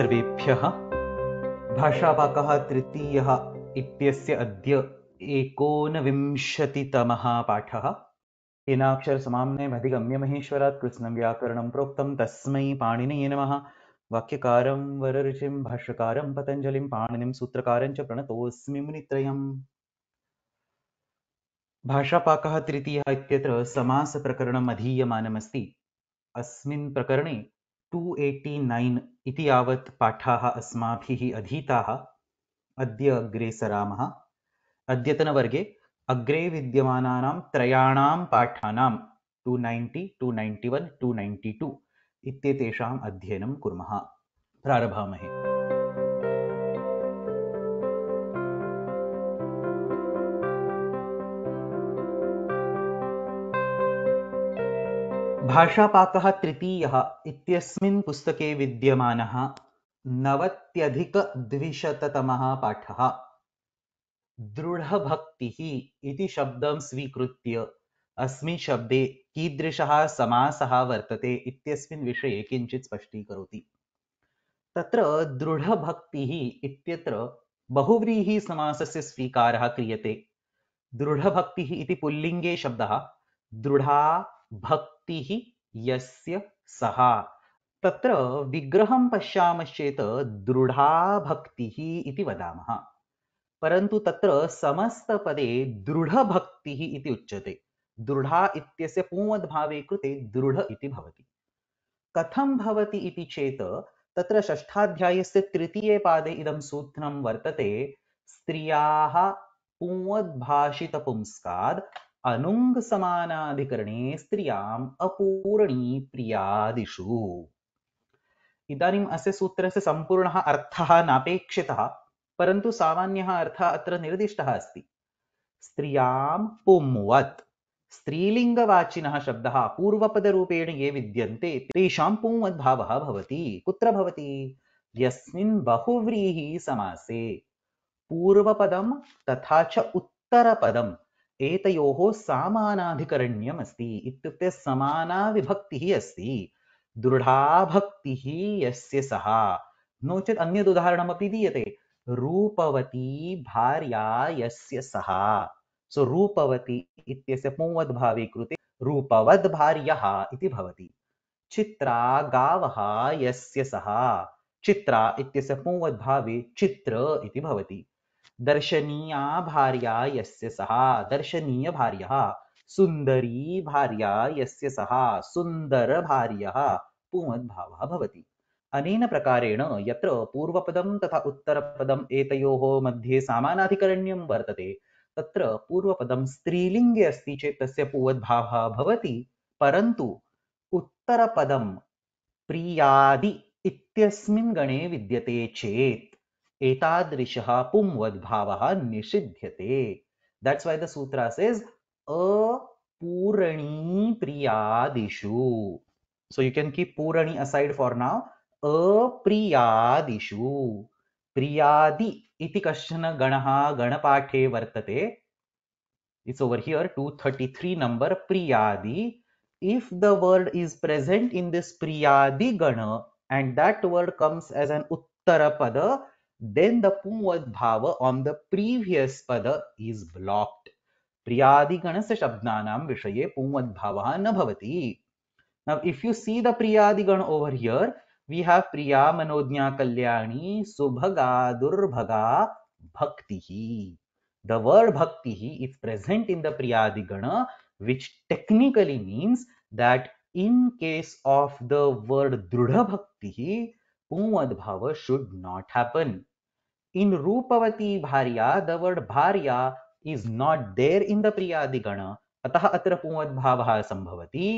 सर्वेभ्यः भाषापाकः तृतीयः इत्यस्य अद्य एकोनविंशतितमः पाठः हेनाक्षरसमाम्नयमधिगम्य महेश्वरात् कृष्णं व्याकरणं प्रोक्तं तस्मै पाणिनिये नमः वाक्यकारं वररुचिं भाष्यकारं पतञ्जलिं पाणिनिं सूत्रकारं च प्रणतोऽस्मि मुनित्रयम् भाषापाकः तृतीयः इत्यत्र समासप्रकरणम् अधीयमानमस्ति अस्मिन् प्रकरणे 289 इति यावत् पाठाः अस्माभिः अधीताः अद्य अग्रे सरामः अद्यतनवर्गे अग्रे विद्यमानानां त्रयाणां पाठानां 290, 291, 292 इत्येतेषाम् अध्ययनं कुर्मः प्रारभामहे भाषापाकः तृतीयः इत्यस्मिन् पुस्तके विद्यम नवत्यधिकद्विशततमः पाठ दृढभक्तिः इति शब्दं स्वीकृत्य अस्मिन् शब्दे कीदृशः समासः वर्तते इत्यस्मिन् विषये किञ्चित् स्पष्टीकरोति तत्र दृढभक्तिः इत्यत्र बहुव्रीहिसमासस्य स्वीकारः क्रियते दृढभक्तिः इति पुल्लिङ्गे शब्दः दृढा भक्ति शक्तिः यस्य सः तत्र विग्रहं पश्यामश्चेत् दृढा भक्तिः इति वदामः परन्तु तत्र समस्तपदे दृढभक्तिः इति उच्यते दृढा इत्यस्य पूमद्भावे कृते दृढ इति भवति कथं भवति इति चेत् तत्र षष्ठाध्यायस्य तृतीये पादे इदं सूत्रं वर्तते स्त्रियाः पूमद्भाषितपुंस्काद् अनुङ्गसमानाधिकरणे स्त्रियाम् प्रियादिषु इदानीम् अस्य सूत्रस्य सम्पूर्णः अर्थः नापेक्षितः परन्तु सामान्यः अर्थः अत्र निर्दिष्टः अस्ति स्त्रियां पुंवत् स्त्रीलिङ्गवाचिनः शब्दः पूर्वपदरूपेण ये विद्यन्ते तेषां पुंवद्भावः भवति कुत्र भवति यस्मिन् बहुव्रीहि समासे पूर्वपदं तथा च उत्तरपदम् एतयोः समानाधिकरण्यम् अस्ति इत्युक्ते समाना विभक्तिः अस्ति दृढा भक्तिः यस्य सः नो चेत् दीये दीयते रूपवती भार्या यस्य सः सो रूपवती इत्यस्य पुंवद्भावे कृते रूपवद्भार्यः इति भवति चित्रा गावः यस्य सः चित्रा इत्यस्य पुंवद्भावे चित्र इति भवति दर्शनीया भार्या यस्य सहा दर्शनीय भार्या सुंदरी भार्या यस्य सहा सुंदर भार्या भार्यः पुंवद्भावः भवति अनेन प्रकारेण यत्र पूर्वपदं तथा उत्तरपदम् एतयोः मध्ये सामानाधिकरण्यं वर्तते तत्र पूर्वपदं स्त्रीलिङ्गे अस्ति चेत् तस्य पूवद्भावः भवति परन्तु उत्तरपदं प्रियादि इत्यस्मिन् गणे विद्यते चेत् एतादृशः पुंवद्भावः निषिध्यते that's why the sutra says पूरणी प्रियादिषु सो यू कैन कीप पूरणी असाइड फॉर नाउ अप्रियादिषु प्रियादि इति कश्चन गणः गणपाठे वर्तते इट्स ओवर हियर 233 नंबर प्रियादि the word is present in this this गण and that word comes as an उत्तर पद then the Pumvat Bhava on the previous pada is blocked. Priyadigana Shabdanam Vishaye Pumvat Bhava bhavati. Now, if you see the Priyadigana over here, we have Priya Manodnya Kalyani Subhaga Durbhaga Bhaktihi. The word Bhaktihi is present in the Priyadigana, which technically means that in case of the word Drudha Bhaktihi, Bhava should not happen. In रूपवती भार्या the word भार्या is not there in the प्रियादिगण अतः अत्र पुंवद्भावः सम्भवति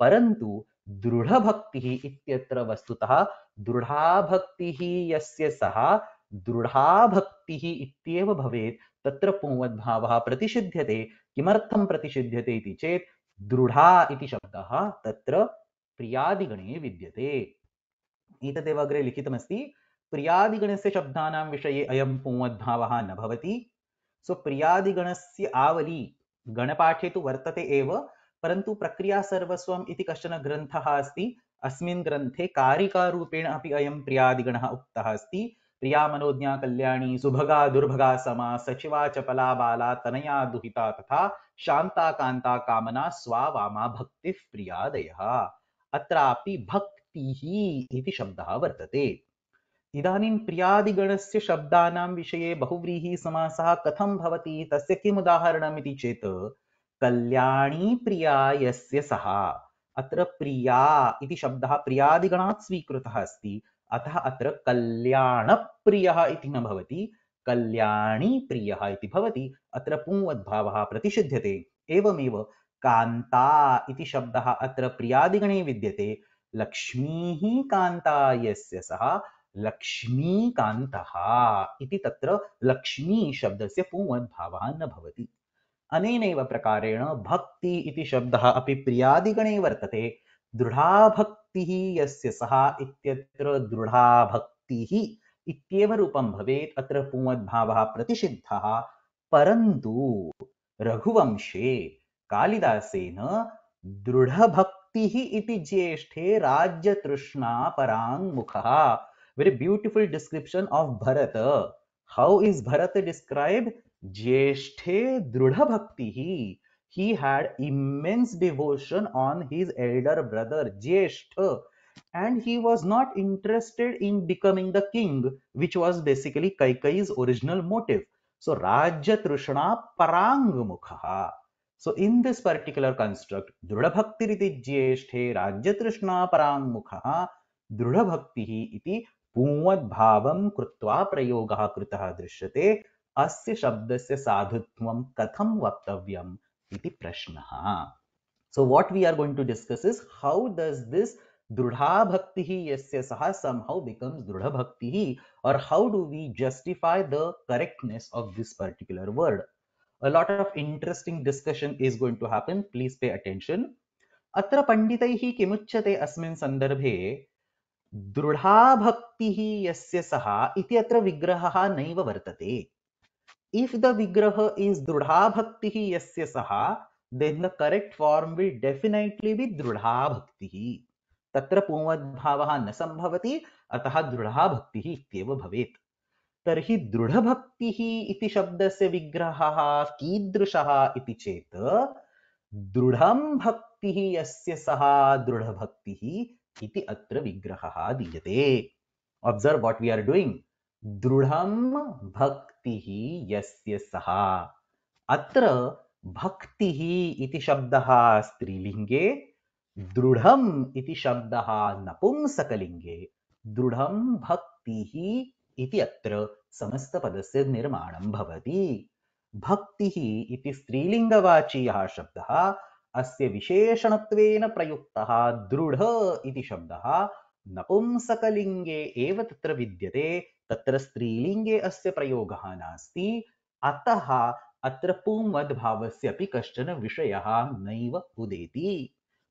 परन्तु दृढभक्तिः इत्यत्र वस्तुतः दृढा भक्तिः यस्य सः दृढा भक्तिः इत्येव भवेत् तत्र पुंवद्भावः प्रतिषिध्यते किमर्थं प्रतिषिध्यते इति चेत् दृढा इति शब्दः तत्र प्रियादिगणे विद्यते एतदेव अग्रे लिखितमस्ति प्रियादिगणस्य से विषये विषय अयम न भवति सो से आवली गणपाठे तो वर्तते एव परंतु प्रक्रिया सर्वस्व इति कश्चन ग्रन्थः अस्ति कारिकारूपेण अभी अयम प्रियादिगण उक्तः अस्त प्रिया मनोज्ञा कल्याणी सुभगा दुर्भगा समा सचिवा चपला बाला तनया दुहिता तथा शांता कांता कामना स्वामा भक्ति प्रियादय प्रियादयः भक्ति भक्तिः इति शब्दः वर्तते इदानीं प्रियादिगणस्य शब्दानां विषये बहुव्रीहिसमासः कथं भवति तस्य किम् उदाहरणमिति चेत् कल्याणी प्रिया यस्य सः अत्र प्रिया इति शब्दः प्रियादिगणात् स्वीकृतः अस्ति अतः अत्र कल्याणप्रियः इति न भवति कल्याणी प्रियः इति भवति अत्र पुंवद्भावः प्रतिषिध्यते एवमेव कान्ता इति शब्दः अत्र प्रियादिगणे विद्यते लक्ष्मीः कान्ता यस्य सः लक्ष्मीकान्तः इति तत्र लक्ष्मीशब्दस्य पूर्वद्भावः न भवति अनेनैव प्रकारेण भक्ति इति शब्दः अपि प्रियादिगणे वर्तते दृढा भक्तिः यस्य सः इत्यत्र दृढा भक्तिः इत्येव रूपं भवेत् अत्र पूर्वद्भावः प्रतिषिद्धः परन्तु रघुवंशे कालिदासेन दृढभक्तिः इति ज्येष्ठे राज्यतृष्णापराङ्मुखः very beautiful description of Bharata. How is Bharata described? Jeshthe Drudha Bhaktihi. He had immense devotion on his elder brother, Jeshtha. And he was not interested in becoming the king, which was basically Kaikai's original motive. So, Raja parang mukha. So, in this particular construct, Drudha Bhakti Riti Jeshthe parang mukha, drudha दृढभक्तिः iti. भाव कृत्वा प्रयोगः कृतः दृश्यते अस्य शब्दस्य साधुत्वं कथं वक्तव्यम् इति प्रश्नः so what we are going to discuss is how does this दृढ़ा भक्ति ही यस्य दृढ़ भक्ति और how do we justify the correctness of this particular word a lot of interesting discussion is going to happen please pay attention अत्र पंडितैः किमुच्यते अस्मिन् सन्दर्भे दृढा भक्ति ही यस्य सः इति अत्र विग्रहः नैव वर्तते इफ द विग्रह इज दृढा भक्ति ही यस्य सः then the correct form will definitely be दृढा भक्ति ही तत्र पूर्वद्भावः न सम्भवति अतः दृढा भक्ति ही इत्येव भवेत् तर्हि दृढ़ भक्ति ही इति शब्दस्य विग्रहः कीदृशः इति चेत् दृढं भक्तिः यस्य सः दृढभक्तिः इति अत्र विग्रहः दीयते अब्सर्व् वाट् भक्तिः यस्य सः अत्र भक्तिः इति शब्दः स्त्रीलिङ्गे दृढम् इति शब्दः नपुंसकलिङ्गे दृढम् भक्तिः इति अत्र समस्तपदस्य निर्माणं भवति भक्तिः इति स्त्रीलिङ्गवाचीयः शब्दः अस्य विशेषणत्वेन प्रयुक्तः दृढ इति शब्दः नपुंसकलिङ्गे एव तत्र विद्यते तत्र स्त्रीलिङ्गे अस्य प्रयोगः नास्ति अतः अत्र पुंवद्भावस्य अपि कश्चन विषयः नैव उदेति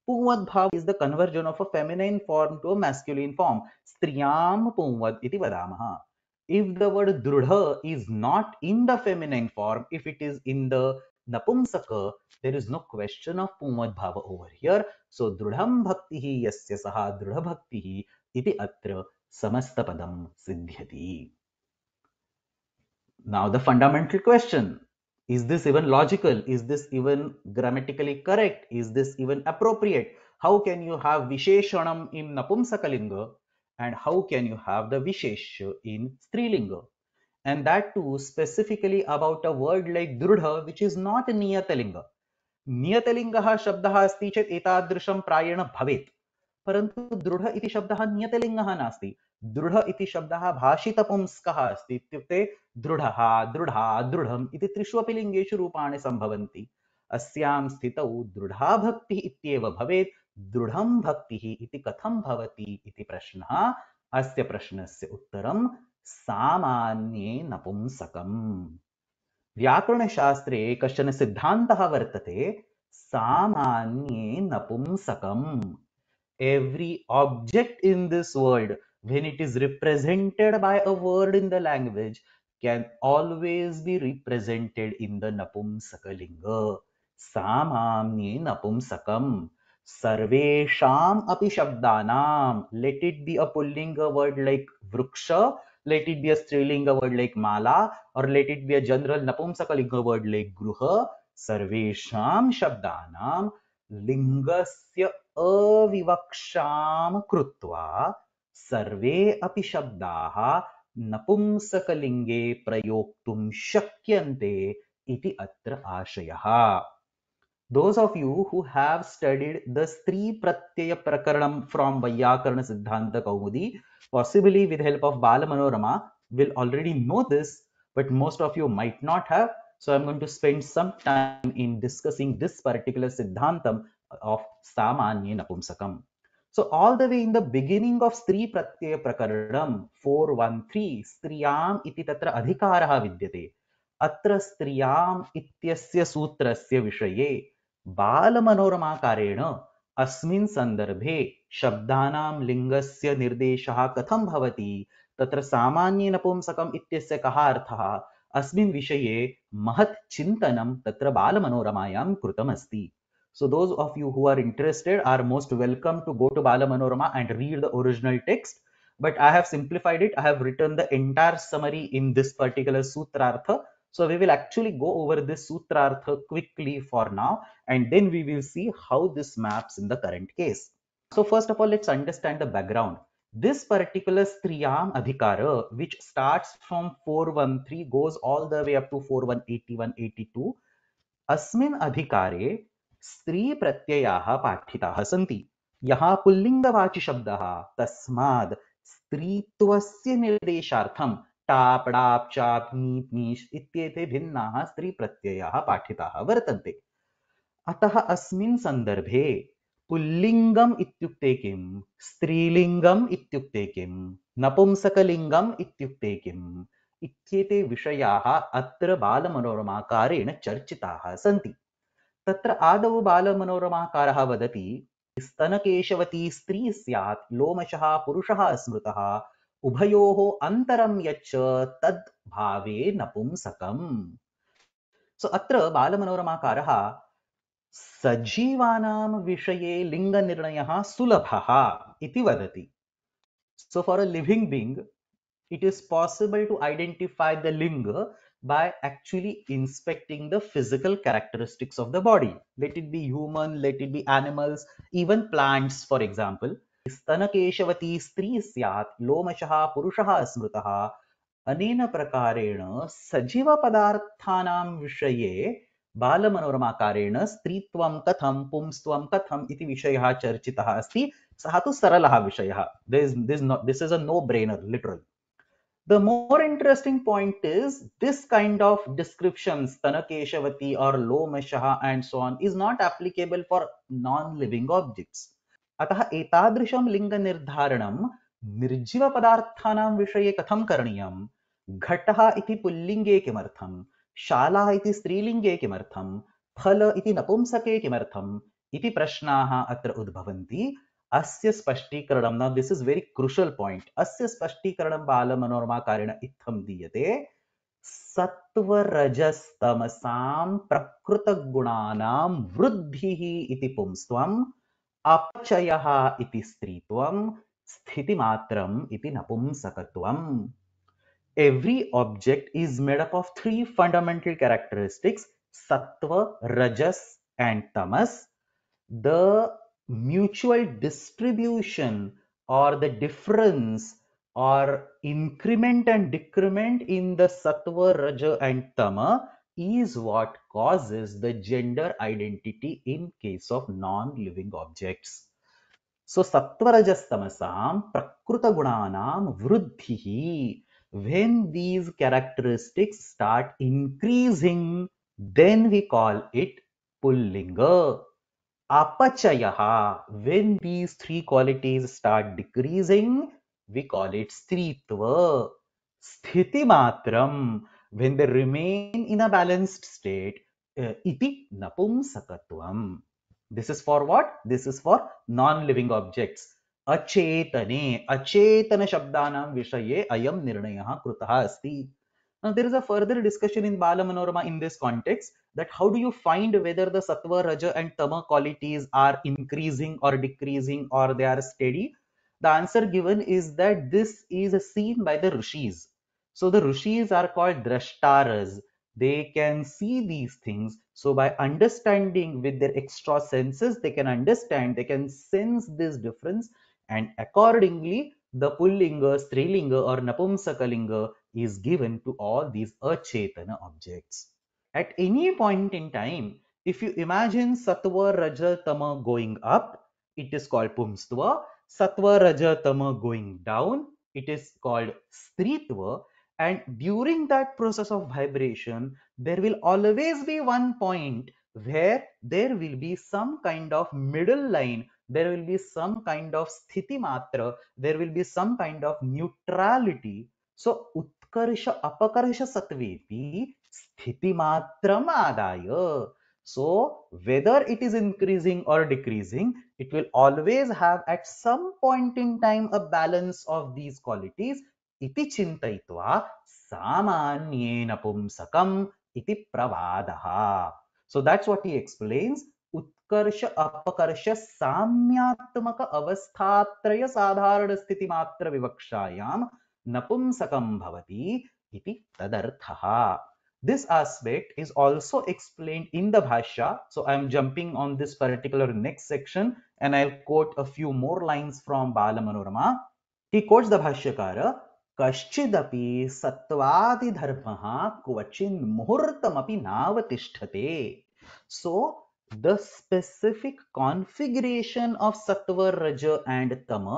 पुंवद्भाव is the conversion of a feminine form to a masculine form स्त्रियां पुंवद् इति वदामः if the word drudha is not in the feminine form if it is in the Napumsaka, there is no question of Pumad Bhava over here. So Drudham hi Yasya Saha Drudha hi Iti Atra Samastapadam Siddhyati. Now the fundamental question is this even logical? Is this even grammatically correct? Is this even appropriate? How can you have Visheshanam in Napumsakalinga and how can you have the Vishesh in Strilinga? and that too specifically about a word like drudha, which is not niyatalinga. नियतलिङ्गः शब्दः अस्ति चेत् एतादृशं प्रायेण भवेत् परन्तु दृढ इति शब्दः नियतलिङ्गः नास्ति दृढ इति शब्दः भाषितपुंस्कः अस्ति इत्युक्ते दृढः दृढा दृढम् इति त्रिषु अपि लिङ्गेषु रूपाणि सम्भवन्ति अस्यां स्थितौ दृढा भक्तिः इत्येव भवेत् दृढं भक्तिः इति कथं भवति इति प्रश्नः अस्य प्रश्नस्य उत्तरं सामान्ये नपुंसकम् व्याकरणशास्त्रे कश्चन सिद्धान्तः वर्तते सामान्ये नपुंसकम् every object in this world when it is represented by a word in the language can always be represented in the napumsakalinga samamye napumsakam sarvesham अपि शब्दानां, let it be a pullinga word like vruksha let it be a strilinga word like mala or let it be a general napumsaka linga word like gruha sarvesham shabdanam लिङ्गस्य अविवक्षां कृत्वा सर्वे अपि शब्दाः नपुंसकलिङ्गे प्रयोक्तुं शक्यन्ते इति अत्र आशयः those of you who have studied the Stri Pratyaya Prakaranam from Vyakarana Siddhanta Kaumudi, possibly with help of Balamanorama, will already know this, but most of you might not have. So I'm going to spend some time in discussing this particular Siddhantam of Samanya Napumsakam. So all the way in the beginning of Stri Pratyaya Prakaranam 413, Striyam iti tatra adhikaraha vidyate. अत्र स्त्रियाम् इत्यस्य सूत्रस्य विषये बाल मनोरमा कारेण अस्मिन् संदर्भे शब्दानां लिंगस्य निर्देशः कथं भवति तत्र सामान्य नपुंसकम् इत्यस्य कः अर्थः अस्मिन् विषये महत् चिन्तनं तत्र बालमनोरमायां कृतमस्ति so those of you who are interested are most welcome to go to Balamanorama and read the original text but I have simplified it I have written the entire summary in this particular सूत्रार्थ So we will actually go over this Sutrartha quickly for now, and then we will see how this maps in the current case. So first of all, let's understand the background. This particular Sriyam Adhikara, which starts from 413, goes all the way up to Asmin adhikare 82. pratyayaha अधिकारे santi. Yaha pulinga यः tasmād तस्माद् स्त्रीत्वस्य निर्देशार्थं top डाप् चाप् नीप् नीश् इत्येते भिन्नाः स्त्रीप्रत्ययाः पाठिताः वर्तन्ते अतः अस्मिन् सन्दर्भे पुल्लिङ्गम् इत्युक्ते किं स्त्रीलिङ्गम् इत्युक्ते किं नपुंसकलिङ्गम् इत्युक्ते किम् इत्येते विषयाः अत्र बालमनोरमाकारेण चर्चिताः सन्ति तत्र आदौ बालमनोरमाकारः वदति स्तनकेशवती स्त्री स्यात् लोमशः पुरुषः स्मृतः उभयोः अन्तरं यच्च तद् भावे नपुंसकम् सो so, अत्र बालमनोरमाकारः सजीवानां विषये लिङ्गनिर्णयः सुलभः इति वदति so for a living being it is possible to identify the लिङ्ग् by actually inspecting the physical characteristics of the body let it be human let it be animals even plants for example स्तन केशवती स्त्री स्यात् लोमशः पुरुषः स्मृतः अनेन प्रकारेण सजीवपदार्थानां विषये बालमनोरमाकारेण स्त्रीत्वं कथं पुंस्त्वं कथम् इति विषयः चर्चितः अस्ति सः तु सरलः विषयः this is a no brainer literal the more interesting point is this kind of description स्तनकेशवती आर् लोमशः and so on is not applicable for non living objects अतः एतादृशं लिङ्गनिर्धारणं निर्जीवपदार्थानां विषये कथं करणीयं घटः इति पुल्लिङ्गे किमर्थं शाला इति स्त्रीलिङ्गे किमर्थं फल इति नपुंसके किमर्थम् इति प्रश्नाः अत्र उद्भवन्ति अस्य स्पष्टीकरणं न this is very crucial point अस्य स्पष्टीकरणं बालमनोरमाकारेण इत्थं दीयते सत्वरजस्तमसां प्रकृतगुणानां वृद्धिः इति पुंस्त्वं अपचयः इति स्त्रीत्वं स्थितिमात्रम् इति नपुंसकत्वम् every object is made up of three fundamental characteristics sattva rajas and tamas the mutual distribution or the difference or increment and decrement in the sattva raja and tama is what causes the gender identity in case of non-living objects. So sattvarajastamasa prakruta gunanam vruddhihi. When these characteristics start increasing, then we call it pullinga. Apachayaha, when these three qualities start decreasing, we call it stritva. Sthiti matram, when they remain in a balanced state uh, iti iti napumsakatvam this is for what this is for non living objects अचेतने अचेतन शब्दानां विषये अयं निर्णयः कृतः अस्ति Now, there is a further discussion in Balamanorama in this context that how do you find whether the Sattva, Raja and Tama qualities are increasing or decreasing or they are steady? The answer given is that this is seen by the Rishis. So the rishis are called drashtaras. They can see these things. So by understanding with their extra senses, they can understand, they can sense this difference and accordingly the pullinga, strilinga or napumsakalinga is given to all these achetana objects. At any point in time, if you imagine sattva, raja, tama going up, it is called pumstva. Sattva, raja, tama going down, it is called stritva and during that process of vibration there will always be one point where there will be some kind of middle line there will be some kind of sthiti matra there will be some kind of neutrality so उत्कर्ष अपकर्ष सत्वेपि स्थिति मात्रम आदाय so whether it is increasing or decreasing, it will always have at some point in time a balance of these qualities इति चिन्तयित्वा सामान्येन पुंसकम् इति प्रवादः सो दैट्स् what हि एक्स्प्लेन्स् उत्कर्ष अपकर्ष साम्यात्मक अवस्थात्रय साधारण स्थिति मात्र विवक्षायां नपुंसकं भवति इति तदर्थः this aspect is also explained in the bhasha so i am jumping on this particular next section and i'll quote a few more lines from balamanorama he quotes the bhashyakara कश्चिदपि सत्वादि धर्मः क्वचिन् मुहूर्तमपि नावतिष्ठते so the specific configuration of sattva raja and tama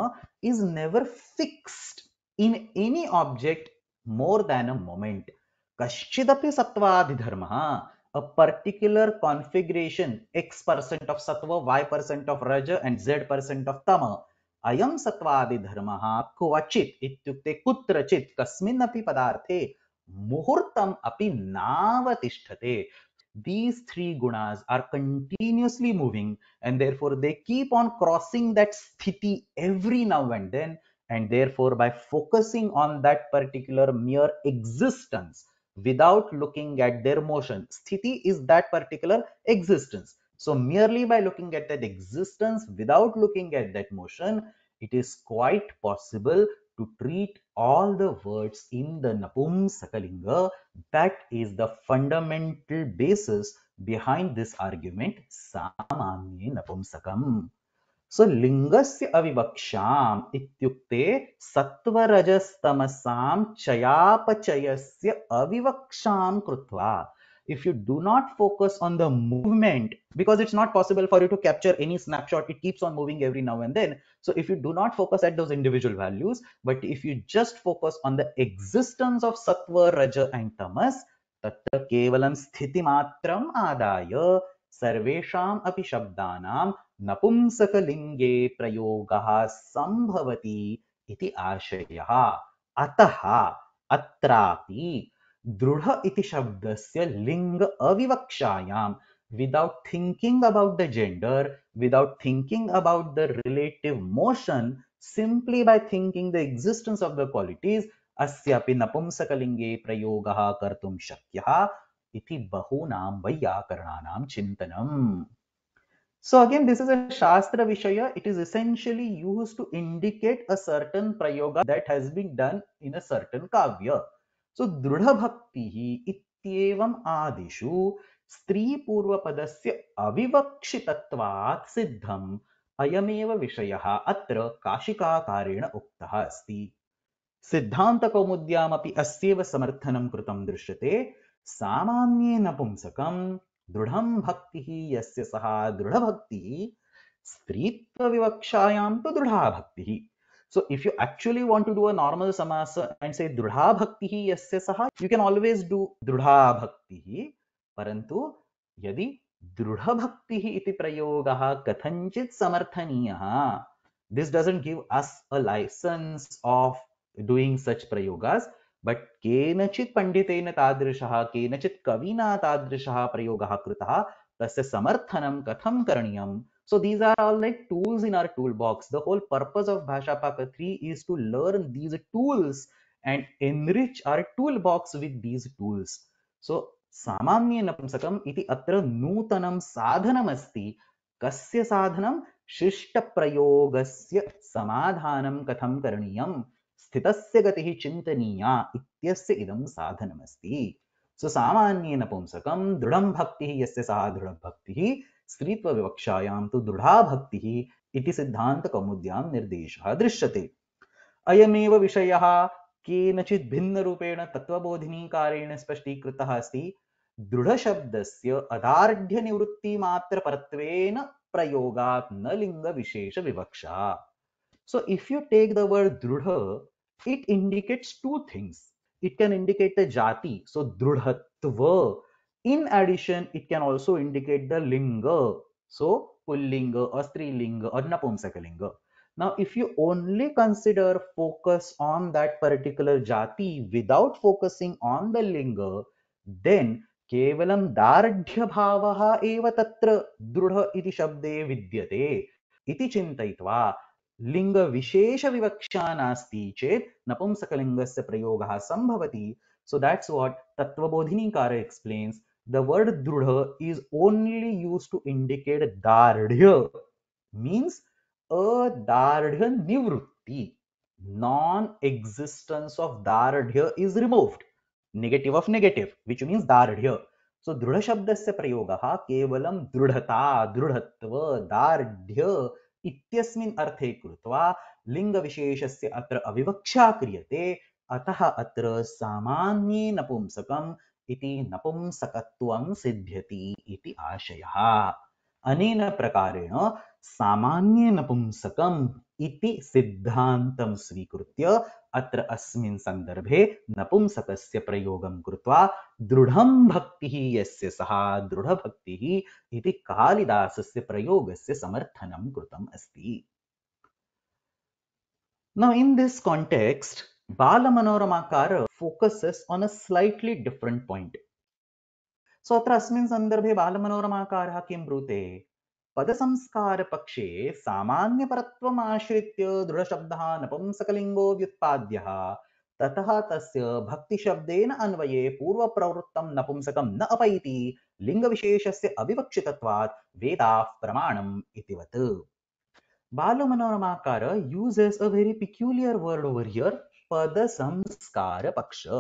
is never fixed in any object more than a moment कश्चिदपि सत्वादि धर्मः a particular configuration X percent of sattva Y percent of raja and Z percent of tama अयम सत्वादि धर्म क्वचित इत्युक्ते कुत्रचित कस्मिन्नपि पदार्थे मुहूर्तम अपि नावतिष्ठते these three gunas are continuously moving and therefore they keep on crossing that sthiti every now and then and therefore by focusing on that particular mere existence without looking at their motion sthiti is that particular existence So merely by looking at that existence without looking at that motion, it is quite possible to treat all the words in the napum sakalinga. That is the fundamental basis behind this argument, napum sakam. So Lingasya Avivaksham Ityukte Sattva Rajastamasam Chayapachayasya Avivaksham Krutva if you do not focus on the movement because it's not possible for you to capture any snapshot it keeps on moving every now and then so if you do not focus at those individual values but if you just focus on the existence of sattva raja and tamas तत्र केवलं स्थितिमात्रम् आदाय सर्वेषाम् अपि शब्दानां नपुंसकलिङ्गे प्रयोगः सम्भवति इति आशयः अतः pi. Drudha iti shabdasya linga avivakshayam. Without thinking about the gender, without thinking about the relative motion, simply by thinking the existence of the qualities, asya अस्यापि नपुंसकलिङ्गे प्रयोगः कर्तुं शक्यः इति बहूनां karanaṃ chintanam. So again, this is a Shastra Vishaya. It is essentially used to indicate a certain prayoga that has been done in a certain kavya. सो दृढभक्तिः इत्येवम् आदिषु स्त्रीपूर्वपदस्य अविवक्षितत्वात् सिद्धम् अयमेव विषयः अत्र काशिकाकारेण उक्तः अस्ति सिद्धान्तकौमुद्यामपि अस्यैव समर्थनं कृतं दृश्यते नपुंसकं दृढं भक्तिः यस्य सः दृढभक्तिः स्त्रीत्वविवक्षायां तु दृढाभक्तिः So if you actually want to do a normal samasa and say Drudha hi Yasya Saha, you can always do Drudha Bhaktihi. Parantu, Yadi Drudha hi iti prayogaha kathanchit samarthaniyaha. This doesn't give us a license of doing such prayogas. But केनचित् पण्डितेन तादृशः केनचित् kavina तादृशः प्रयोगः कृतः तस्य samarthanam katham करणीयं so these are all like tools in our toolbox. The whole purpose of Bhasha Paka 3 is to learn these tools and enrich our toolbox with these tools. So सामान्य नपुंसकम् इति अत्र नूतनं साधनमस्ति कस्य साधनं शिष्टप्रयोगस्य समाधानं कथं करणीयं स्थितस्य गतिः चिन्तनीया इत्यस्य इदं साधनमस्ति So सामान्येन पुंसकं दृढं bhakti यस्य सः दृढभक्तिः स्त्रीत्व विवक्षायां तु दृढा भक्तिः इति सिद्धान्तकौमुद्यां निर्देशः दृश्यते अयमेव विषयः केनचित् भिन्नरूपेण तत्त्वबोधिनीकारेण स्पष्टीकृतः अस्ति दृढशब्दस्य अदार्ढ्यनिवृत्तिमात्रपरत्वेन प्रयोगात् न लिङ्गविशेषविवक्षा so if you take the word dridha it indicates two things it can indicate the jati so दृढत्व in addition it can also indicate the linga so full linga, pullinga or strilinga or linga. now if you only consider focus on that particular jati without focusing on the linga then kevalam dardhya bhavaha eva tatra drudha iti shabde vidyate iti chintaitva linga vishesha vivaksha nasti chet napumsakalingasya prayogaha sambhavati so that's what tatva bodhini kara explains The word drudha is only used to indicate dardhya, means a dardhya nivrutti. Non-existence of dardhya is removed. Negative of negative, which means dardhya. सो दृढशब्दस्य प्रयोगः केवलं दृढता दृढत्व दार्ढ्य इत्यस्मिन् अर्थे कृत्वा लिङ्गविशेषस्य अत्र अविवक्षा क्रियते अतः अत्र सामान्ये नपुंसकं इति नपुंसकत्वं सिद्ध्यति इति आशयः अनेन प्रकारेण सामान्य नपुंसकम् इति सिद्धान्तं स्वीकृत्य अत्र अस्मिन् सन्दर्भे नपुंसकस्य प्रयोगं कृत्वा दृढं भक्तिः यस्य सः दृढभक्तिः इति कालिदासस्य प्रयोगस्य समर्थनं कृतम् अस्ति Now in this context, Balamanoramakara focuses on a slightly different point. सो अत्र अस्मिन् सन्दर्भे बालमनोरमाकारः किं ब्रूते पदसंस्कारपक्षे सामान्यपरत्वम् आश्रित्य दृढशब्दः नपुंसकलिङ्गो व्युत्पाद्यः ततः तस्य भक्तिशब्देन अन्वये पूर्वप्रवृत्तं नपुंसकं न अपैति लिङ्गविशेषस्य अविवक्षितत्वात् वेदाः प्रमाणम् इतिवत् Balamanoramakara uses a very peculiar word over here pada samskara paksha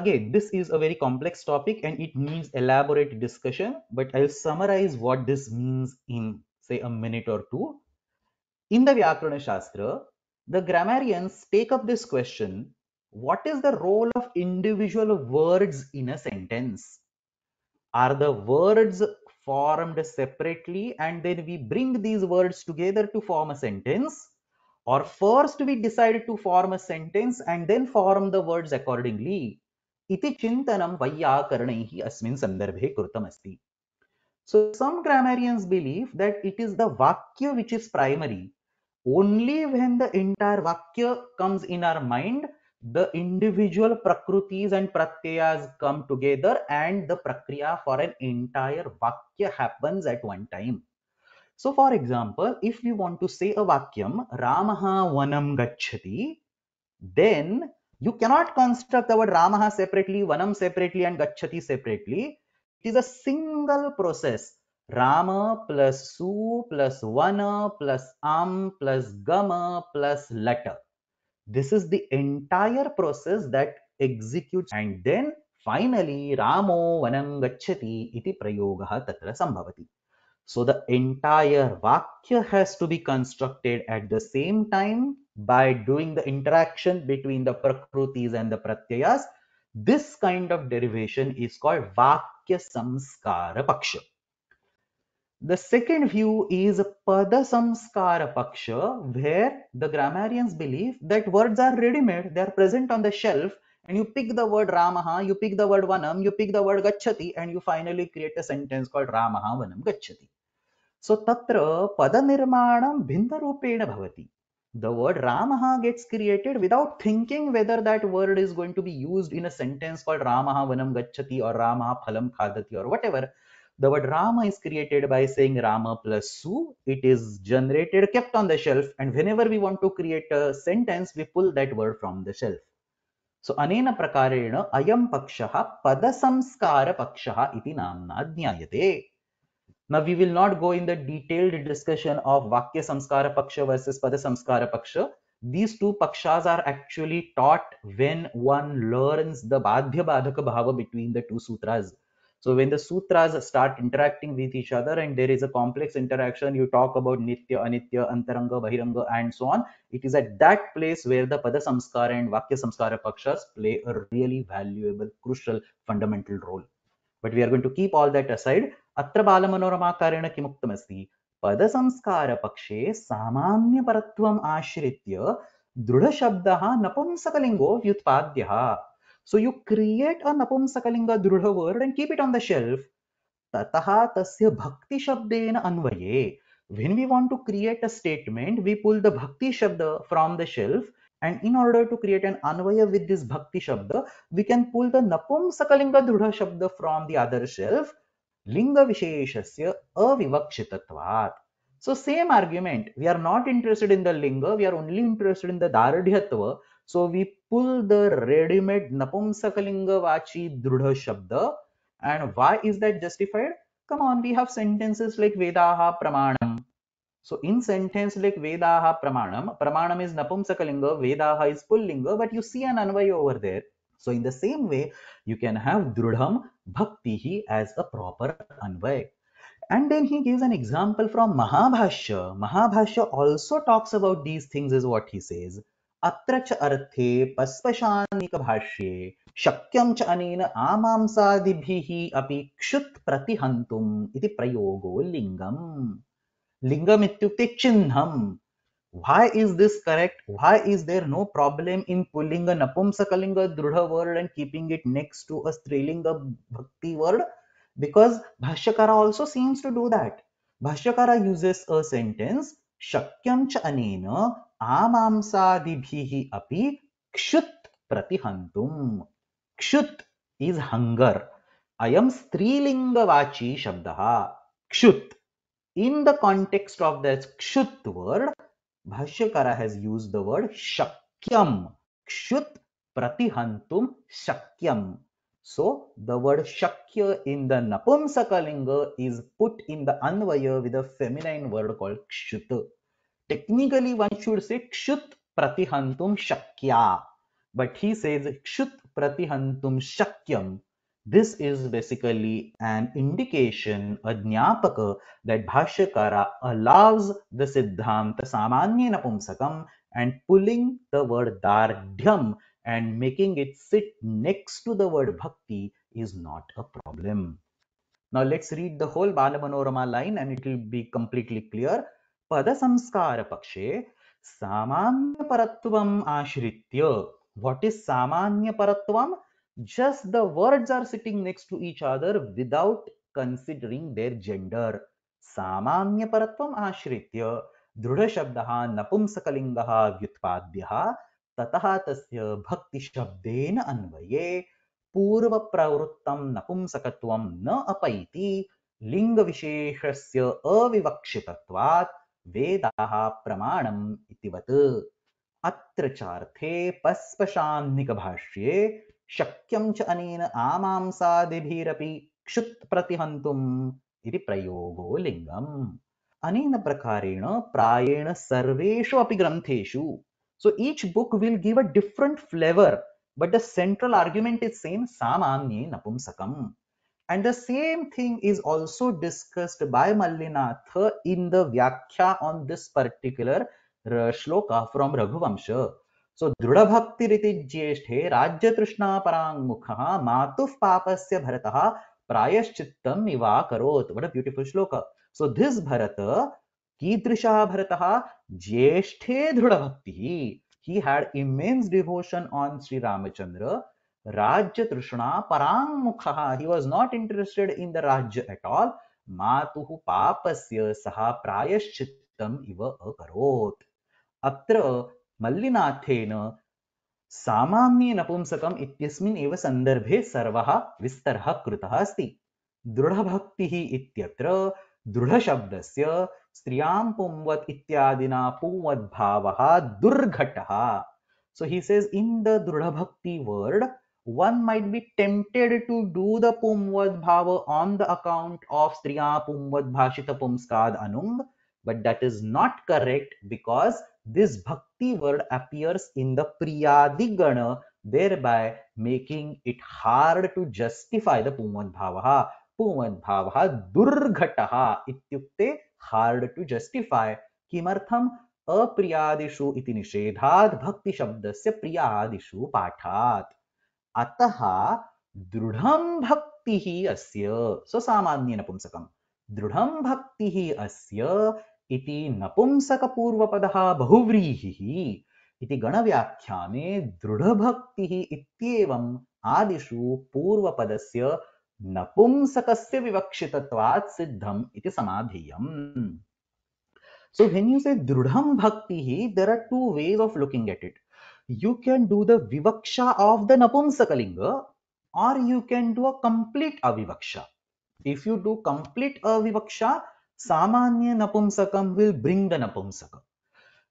again this is a very complex topic and it needs elaborate discussion but i'll summarize what this means in say a minute or two in the vyakarana shastra the grammarians take up this question what is the role of individual words in a sentence are the words formed separately and then we bring these words together to form a sentence or first we decide to form a sentence and then form the words accordingly. Iti chintanam vayyakarnaihi asmin sandarbhe kurtam asti. So some grammarians believe that it is the vakya which is primary. Only when the entire vakya comes in our mind, the individual prakrutis and pratyas come together and the prakriya for an entire vakya happens at one time. So for example, if we want to say a vakyam, Ramaha vanam gachati, then you cannot construct the word Ramaha separately, vanam separately and gachati separately. It is a single process. Rama plus su plus vana plus am plus gama plus letter. This is the entire process that executes and then finally Ramo vanam gachati iti prayogaha tatra sambhavati. So the entire Vakya has to be constructed at the same time by doing the interaction between the Prakrutis and the Pratyayas. This kind of derivation is called Vakya Samskara Paksha. The second view is Pada Samskara Paksha, where the grammarians believe that words are ready-made, they are present on the shelf, and you pick the word Ramaha, you pick the word Vanam, you pick the word Gachati, and you finally create a sentence called Ramaha Vanam Gachati. So तत्र पद निर्माण भिन्न रूपेण भवति the word रामः gets created without thinking whether that word is going to be used in a sentence called रामः वनम गच्छति और रामः फलम खादति or whatever the word Rama is created by saying Rama plus सु it is generated kept on the shelf and whenever we want to create a sentence we pull that word from the shelf so अनेन प्रकारेण अयम पक्षः पद संस्कार पक्षः इति नामना ज्ञायते Now, we will not go in the detailed discussion of Vakya Samskara Paksha versus Pada Samskara Paksha. These two pakshas are actually taught when one learns the Badhya Badhaka Bhava between the two sutras. So when the sutras start interacting with each other and there is a complex interaction, you talk about Nitya, Anitya, Antaranga, Bahiranga, and so on. It is at that place where the Pada Samskara and Vakya Samskara Pakshas play a really valuable, crucial, fundamental role. But we are going to keep all that aside. अत्र बालमनोरमाकारेण किमुक्तमस्ति पदसंस्कारपक्षे सामान्यपरत्वम् आश्रित्य दृढशब्दः नपुंसकलिङ्गो व्युत्पाद्यः सो यु create a napumsakalinga dridha word and keep it on the shelf ततः तस्य भक्तिशब्देन अन्वये when we want to create a statement we pull the bhaktishabda from the shelf and in order to create an anvaya with this bhakti shabda we can pull the napumsakalinga dridha shabda from the other shelf लिङ्गविशेषस्य अविवक्षितत्वात् So same argument, we are not interested in the linga, we are only interested in the dardhyatva. So we pull the ready-made napumsakalinga vachi drudha shabda. And why is that justified? Come on, we have sentences like Vedaha Pramanam. So in sentence like Vedaha Pramanam, Pramanam is napumsakalinga, Vedaha is linga, but you see an anvay over there. So in the same way, you can have drudham Bhakti as a proper Anvay. And then he gives an example from Mahabhashya. Mahabhashya also talks about these things, is what he says. अत्र च अर्थे पस्पशानिकभाष्ये शक्यं च अनेन आमांसादिभिः अपि क्षुत् प्रतिहन्तुम् इति प्रयोगो लिङ्गम् लिङ्गम् इत्युक्ते चिह्नम् Why is this correct? Why is there no problem in pulling a Napumsakalinga Drudha word and keeping it next to a Strilinga Bhakti word? Because Bhashyakara also seems to do that. Bhashyakara uses a sentence, Shakyam cha anena dibhihi api kshut pratihantum. Kshut is hunger. Ayam strilingavachi shabdaha. Kshut. In the context of that kshut word, Bhashyakara has used the word shakyam. Kshut pratihantum shakyam. So the word shakya in the Napumsakalinga is put in the anvaya with a feminine word called kshut. Technically, one should say kshut pratihantum shakya. But he says kshut pratihantum shakyam this is basically an indication, a jnapaka, that Bhashyakara allows the Siddhanta Samanya Napumsakam and pulling the word Dardhyam and making it sit next to the word Bhakti is not a problem. Now let's read the whole Balamanorama line and it will be completely clear. Pada samskara pakshe samanya paratvam ashritya. What is samanya paratvam? just the words are sitting next to each other without considering their gender. सामान्य परत्वम आश्रित्य दृढ़ शब्द नपुंसकलिंग व्युत्पाद्य ततः तस्य भक्ति शब्देन अन्वये पूर्व प्रवृत्तम नपुंसकत्वम न अपैति लिंग विशेषस्य अविवक्षितत्वात् वेदाः प्रमाणम् इतिवत् अत्र चार्थे पस्पशान्निकभाष्ये शक्यं च अनेन आमांसादिभिरपि क्षुत् प्रतिहन्तुम् इति प्रयोगो लिङ्गम् अनेन प्रकारेण प्रायेण सर्वेषु अपि ग्रन्थेषु so each book will give a different flavor but the central argument is same samanye napumsakam and the same thing is also discussed by mallinatha in the vyakya on this particular uh, shloka from raghuvamsha सो दृढभक्तिरिति ज्येष्ठे राज्यतृष्णापराङ्मुखः मातुः पापस्य भरतः प्रायश्चित्तम् इवाकरोत् वट् a beautiful श्लोक सो this Bharat कीदृशः भरतः ज्येष्ठे दृढभक्तिः he had immense devotion on Sri Ramachandra. Rajya Trishna Parangmukha. He was not interested in the Rajya at all. Matuhu papasya saha prayashchittam iva akarot. अत्र मल्लिनाथेन सामान्य नपुंसकम् इत्यस्मिन् एव सन्दर्भे सर्वः विस्तरः कृतः अस्ति दृढभक्तिः इत्यत्र दृढशब्दस्य स्त्रियां पुंवत् इत्यादिना पुंवद्भावः so he says in the dridhabhakti word one might be tempted to do the pumvad bhava on the account of स्त्रिया पुंवद भाषित पुंस्काद अनुंग but that is not correct because this bhakti word appears in the priyadigana, thereby making it hard to justify the puman bhavaha. Puman bhavaha durghataha ityukte hard to justify. Kimartham अप्रियादिषु इति निषेधात् भक्तिशब्दस्य प्रियादिषु पाठात् अतः दृढं भक्तिः अस्य स्वसामान्यनपुंसकम् दृढं भक्तिः अस्य इति नपुंसकपूर्वपद बहुव्रीहि गणव्याख्या दृढ़भक्ति आदिषु पूर्वपद से नपुंसक विवक्षित सिद्धम सधेय so when you say dridha bhakti there are two ways of looking at it you can do the vivaksha of the napumsakalinga or you can do a complete avivaksha if you do complete avivaksha Samanya Napumsakam will bring the Napumsaka.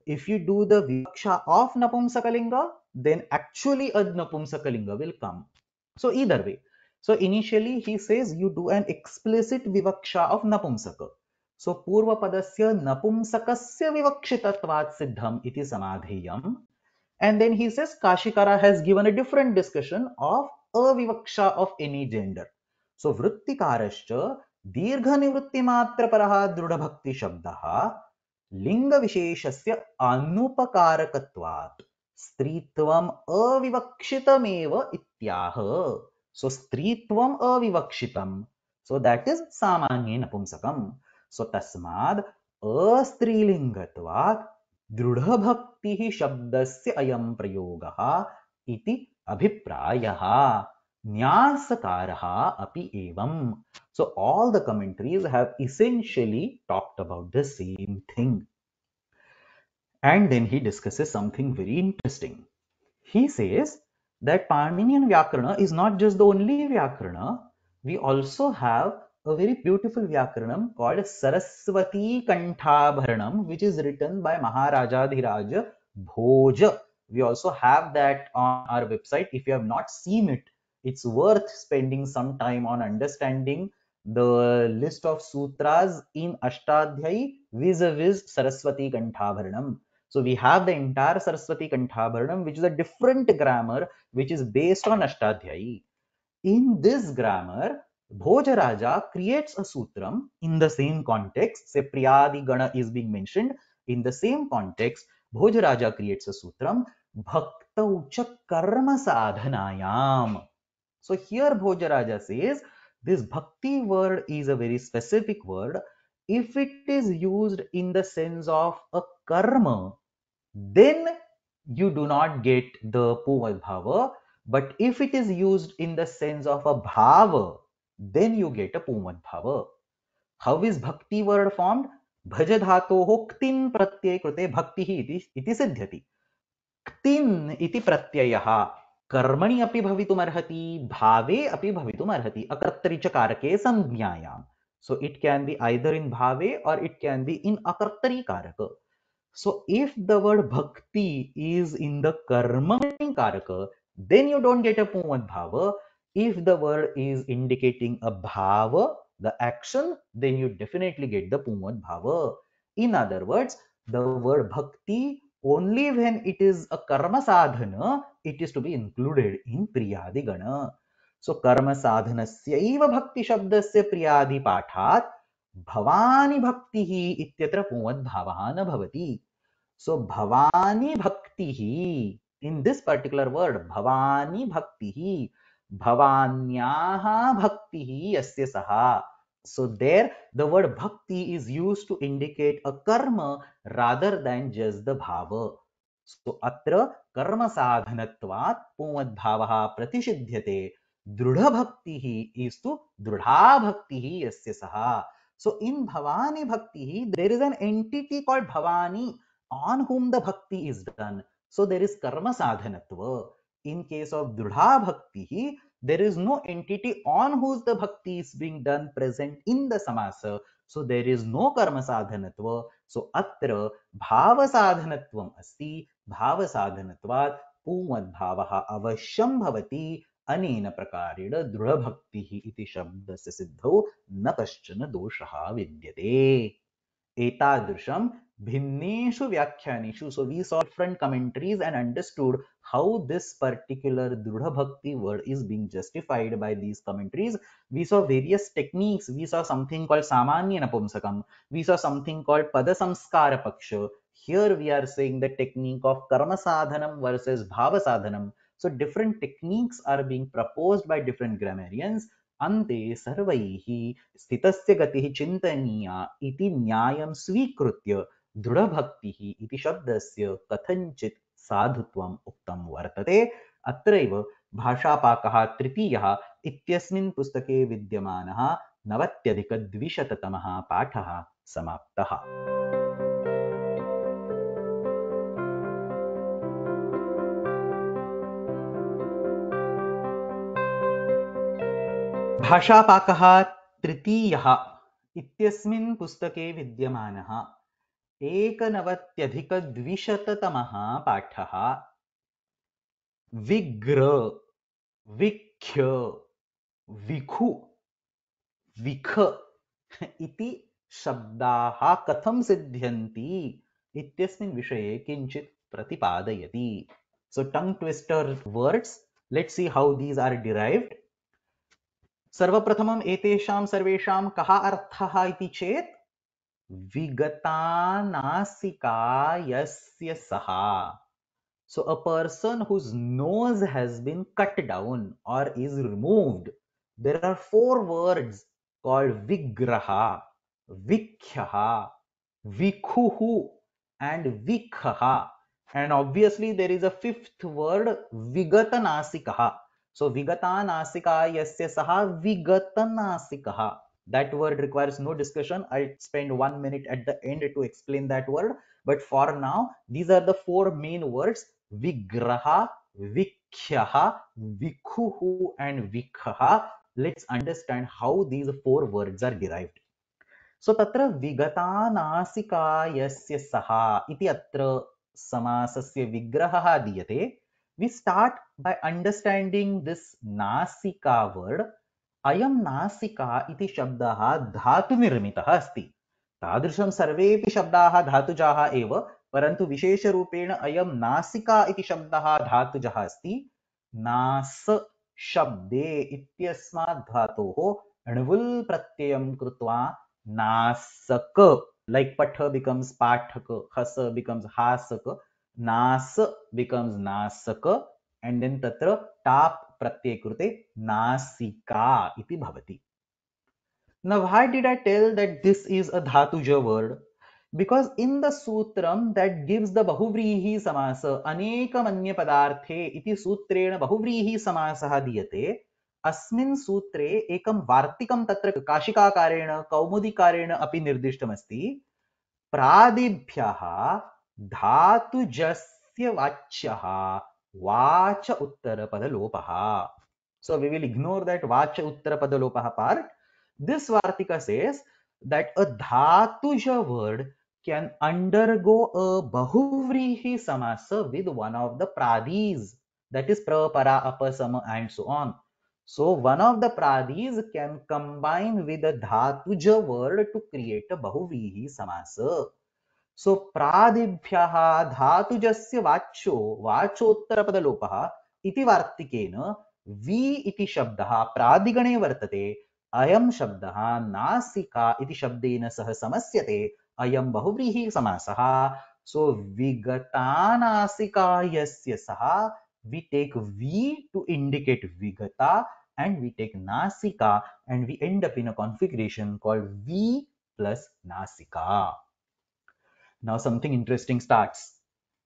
If you do the Vivaksha of Napumsakalinga, then actually a Napumsakalinga will come. So either way. So initially he says you do an explicit Vivaksha of Napumsaka. So Purva Purvapadasya Napumsakasya Vivakshitatvat Siddham iti samadhiyam. And then he says Kashikara has given a different discussion of a Vivaksha of any gender. So Vrittikarascha दीर्घनिवृत्तिमात्रपरः दृढभक्तिशब्दः लिङ्गविशेषस्य अनुपकारकत्वात् स्त्रीत्वम् अविवक्षितमेव इत्याह so स्त्रीत्वम् अविवक्षितम् so that is सामान्ये नपुंसकम् सो तस्माद् अस्त्रीलिङ्गत्वात् दृढभक्तिः शब्दस्य अयं प्रयोगः इति अभिप्रायः Nyasakaraha api evam. So all the commentaries have essentially talked about the same thing. And then he discusses something very interesting. He says that Paninian Vyakarana is not just the only Vyakarana. We also have a very beautiful Vyakaranam called Saraswati Kantabharanam, which is written by Maharaja Dhiraja Bhoja. We also have that on our website. If you have not seen it, it's worth spending some time on understanding the list of sutras in Ashtadhyayi vis-a-vis Saraswati Kantabharanam. So we have the entire Saraswati Kantabharanam, which is a different grammar, which is based on Ashtadhyayi. In this grammar, Bhojaraja creates a sutram in the same context. Say Priyadi Gana is being mentioned. In the same context, Bhojaraja creates a sutram. Bhaktaucha karma sadhanayam. So here Bhojaraja says this bhakti word is a very specific word. If it is used in the sense of a karma, then you do not get the bhava. But if it is used in the sense of a bhava, then you get a bhava. How is bhakti word formed? भज धातोः क्तिन् bhakti कृते भक्तिः इति iti क्तिन् इति ha. कर्मणि अपि भवितुम् अर्हति भावे अपि भवितुम् अर्हति अकर्तृ च कारके संज्ञायां so it can be either in भावे or it can be in अकर्तरी karaka so if the word bhakti is in the कर्मणि karaka then you don't get a pumvad bhava if the word is indicating a bhava the action then you definitely get the pumvad bhava in other words the word bhakti only when it is a karma sadhana it is to be included in priyadi so karma sadhana, sadhanasya bhakti shabdasya priyadi pathat bhavani hi ityatra puvat bhavana bhavati so bhavani bhakti hi, in this particular word bhavani bhakti bhaktihi bhavanyaha hi yasya saha so there the word bhakti is used to indicate a karma rather than just the bhava. So atra karma sadhanatvat pumad bhavaha pratishidyate drudha bhakti is to drudha bhakti yasya saha. So in Bhavani Bhakti, there is an entity called Bhavani on whom the Bhakti is done. So there is Karma Sadhanatva. In case of Drudha Bhakti, there is no entity on whose the bhakti is being done present in the samasa. So there is no karma sadhanatva. So atra bhava sadhanatvam asti bhava sadhanatvat puvad bhavaha avashyam bhavati अनेन प्रकारेण bhakti iti shabdasya सिद्धौ न कश्चन दोषः विद्यते bhinneshu vyakhyanishu. So we saw different commentaries and understood how this particular Drudha Bhakti word is being justified by these commentaries. We saw various techniques. We saw something called Samanya Napumsakam. We saw something called Padasamskara Paksha. Here we are saying the technique of Karma Sadhanam versus Bhava Sadhanam. So different techniques are being proposed by different grammarians. अन्ते सर्वैः स्थितस्य गतिः चिन्तनीया इति न्यायं स्वीकृत्य दृढभक्तिः इति शब्दस्य कथञ्चित् साधुत्वम् उक्तं वर्तते अत्रैव भाषापाकः तृतीयः इत्यस्मिन् पुस्तके विद्यमानः नवत्यधिकद्विशततमः पाठः समाप्तः भाषापाकः तृतीयः इत्यस्मिन् पुस्तके विद्यमानः एकनवत्यधिकद्विशततमः पाठः विग्र विख्य विखु विख इति शब्दाः कथं सिद्ध्यन्ति इत्यस्मिन् विषये किञ्चित् प्रतिपादयति so tongue twister words let see how these are derived सर्वप्रथमम् एतेषां सर्वेषां कः अर्थः इति चेत् Vigata nasika yasya saha. So a person whose nose has been cut down or is removed. There are four words called vigraha, vikhyaha, vikhuhu and vikhaha. And obviously there is a fifth word vigatanasikaha. So vigatanasika yasya saha vigatanasikaha. that word requires no discussion i'll spend one minute at the end to explain that word but for now these are the four main words vigraha vikhyaha vikuhu, and vikha. let's understand how these four words are derived so vigata विगतानासिकायस्य सः इति अत्र समासस्य विग्रहः दीयते we start by understanding this nasika word अयं नासिका इति शब्दः धातुनिर्मितः अस्ति तादृशं सर्वेपि शब्दाः धातुजाः एव परन्तु विशेषरूपेण अयं नासिका इति शब्दः धातुजः अस्ति नास शब्दे इत्यस्मात् धातोः ण्वुल् प्रत्ययं कृत्वा नासक like पठ becomes पाठक हस becomes हासक नास becomes नासक and then तत्र tap प्रत्यय कृते नासिका इति भवति now why did I tell that this is a dhatuja word because in the sutram that gives the bahuvrihi samasa अनेक मन्य पदार्थे इति सूत्रेण बहुव्रीहि समासः दीयते अस्मिन् सूत्रे एकं वार्तिकं तत्र काशिकाकारेण कौमुदीकारेण अपि निर्दिष्टमस्ति प्रादिभ्यः धातुजस्य वाच्यः Vacha Uttarapada Lopaha. So we will ignore that Vacha Uttarapada Lopaha part. This Vartika says that a Dhatuja word can undergo a Bahuvrihi Samasa with one of the Pradis, that is Pra, Para, Apa, Sama, and so on. So one of the Pradis can combine with a Dhatuja word to create a Bahuvrihi Samasa. सो प्रादिभ्य धातुज वाच्यो वाचोत्तरपदलोपः इति वार्तिकेन वि इति शब्दः प्रादिगणे वर्तते अयं शब्दः नासिका इति शब्देन सह समस्यते अयम बहुव्रीहि समासः सो विगतानासिकायस्य सह we take vi to indicate vigata and we take nasika and we end up in a configuration called vi plus nasika Now something interesting starts.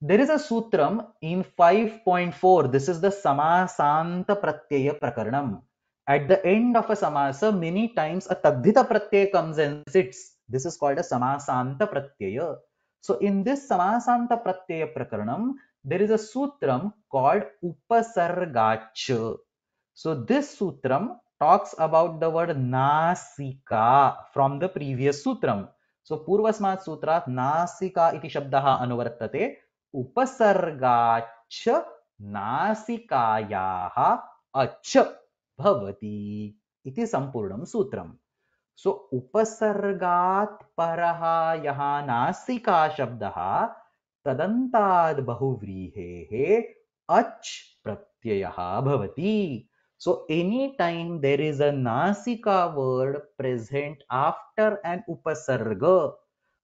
There is a sutram in 5.4. This is the Samasanta Pratyaya Prakaranam. At the end of a samasa, many times a Tadhita Pratyaya comes and sits. This is called a Samasanta Pratyaya. So in this Samasanta Pratyaya Prakaranam, there is a sutram called Upasargacha. So this sutram talks about the word nasika from the previous sutram. So so, पूर्वस्मात् सूत्रात् नासिका इति शब्दः अनुवर्तते उपसर्गाच्च नासिकायाः अच् भवति इति सम्पूर्णं सूत्रम् सो so, उपसर्गात् परः यः नासिका शब्दः तदन्ताद् बहुव्रीहेः अच् प्रत्ययः भवति So anytime there is a Nasika word present after an Upasarga,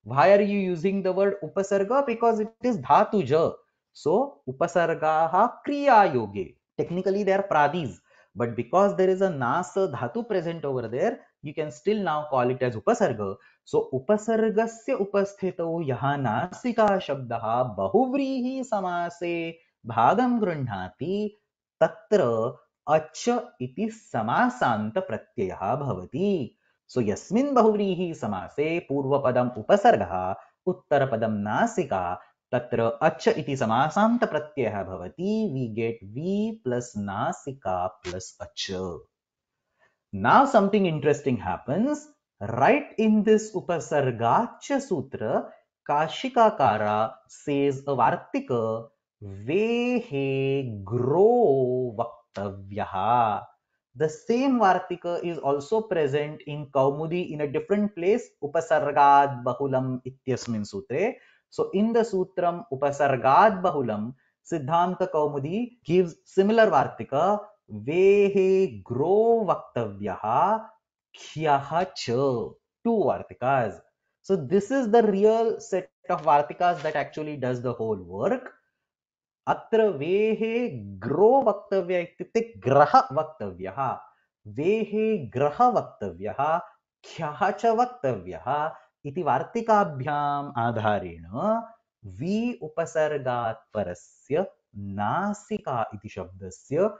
why are you using the word Upasarga? Because it is Dhatuja. So Upasargaha Kriya Yoge. Technically they are Pradis. But because there is a Nasa Dhatu present over there, you can still now call it as Upasarga. So Upasargasya Upasthito Yaha Nasika Shabdaha Bahuvrihi Samase Bhagam Grunhati Tatra अच इति समासांत प्रत्ययः भवति सो यस्मिन् बहुव्रीहि समासे पूर्वपदम् उपसर्गः उत्तरपदं नासिका तत्र अच इति समासांत प्रत्ययः भवति we get vi plus nasika plus ach now something interesting happens right in this उपसर्गाच सूत्र काशिकाकारा सेज वार्तिक वे हे ग्रो वक्त Vaktavyaha. The same Vartika is also present in Kaumudi in a different place, Upasargad Bahulam Ityasmin Sutre. So in the Sutram Upasargad Bahulam, Siddhanta Kaumudi gives similar Vartika, Vehe Gro Vaktavyaha Khyaha Ch. Two Vartikas. So this is the real set of Vartikas that actually does the whole work. अत्र वेहे grow वक्तव्य इत्युक्ते ग्रह वक्तव्यः वेहे ग्रह वक्तव्यः ख्यः च वक्तव्यः इति वार्तिकाभ्याम् आधारेण वि उपसर्गात् परस्य नासिका इति शब्दस्य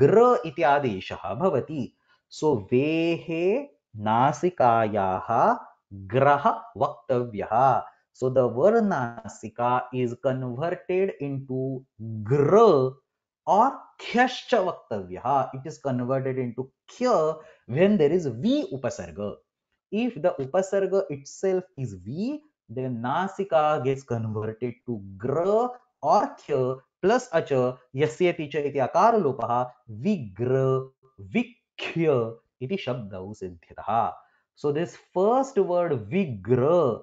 ग्र इति आदेशः भवति सो वेहे नासिकायाः ग्रह वक्तव्यः So the Varnasika is converted into Gra or Khyascha Vaktavya. It is converted into Kya when there is V Upasarga. If the Upasarga itself is V, then Nasika gets converted to Gra or Kya plus Acha Yasyeti Cha iti Akara Lopaha Vigra Vikya iti Shabdau Siddhitaha. So this first word Vigra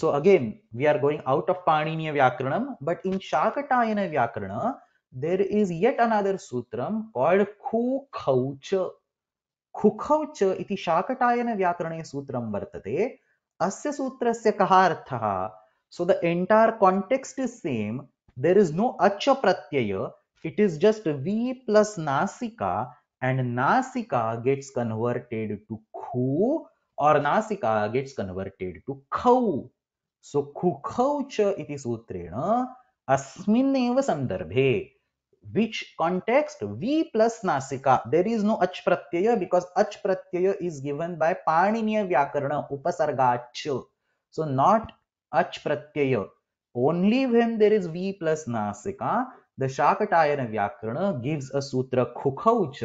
So again, we are going out of Paniniya Vyakranam, but in Shakatayana Vyakrana, there is yet another sutram called Khukhaucha. Khukhaucha iti Shakatayana Vyakrane sutram vartate. Asya sutrasya kaha So the entire context is same. There is no achya pratyaya. It is just V plus nasika and nasika gets converted to khu or nasika gets converted to khau. इति सूत्रेण अस्मिन्नेव सन्दर्भे विच context we plus नासिका देर is no अच प्रत्यय because अच प्रत्यय is given by पाणिनीय व्याकरण उपसर्गाच सो not ach pratyaya only when there is vi plus nasika the Shakatayana vyakarana gives अ सूत्र खुखौच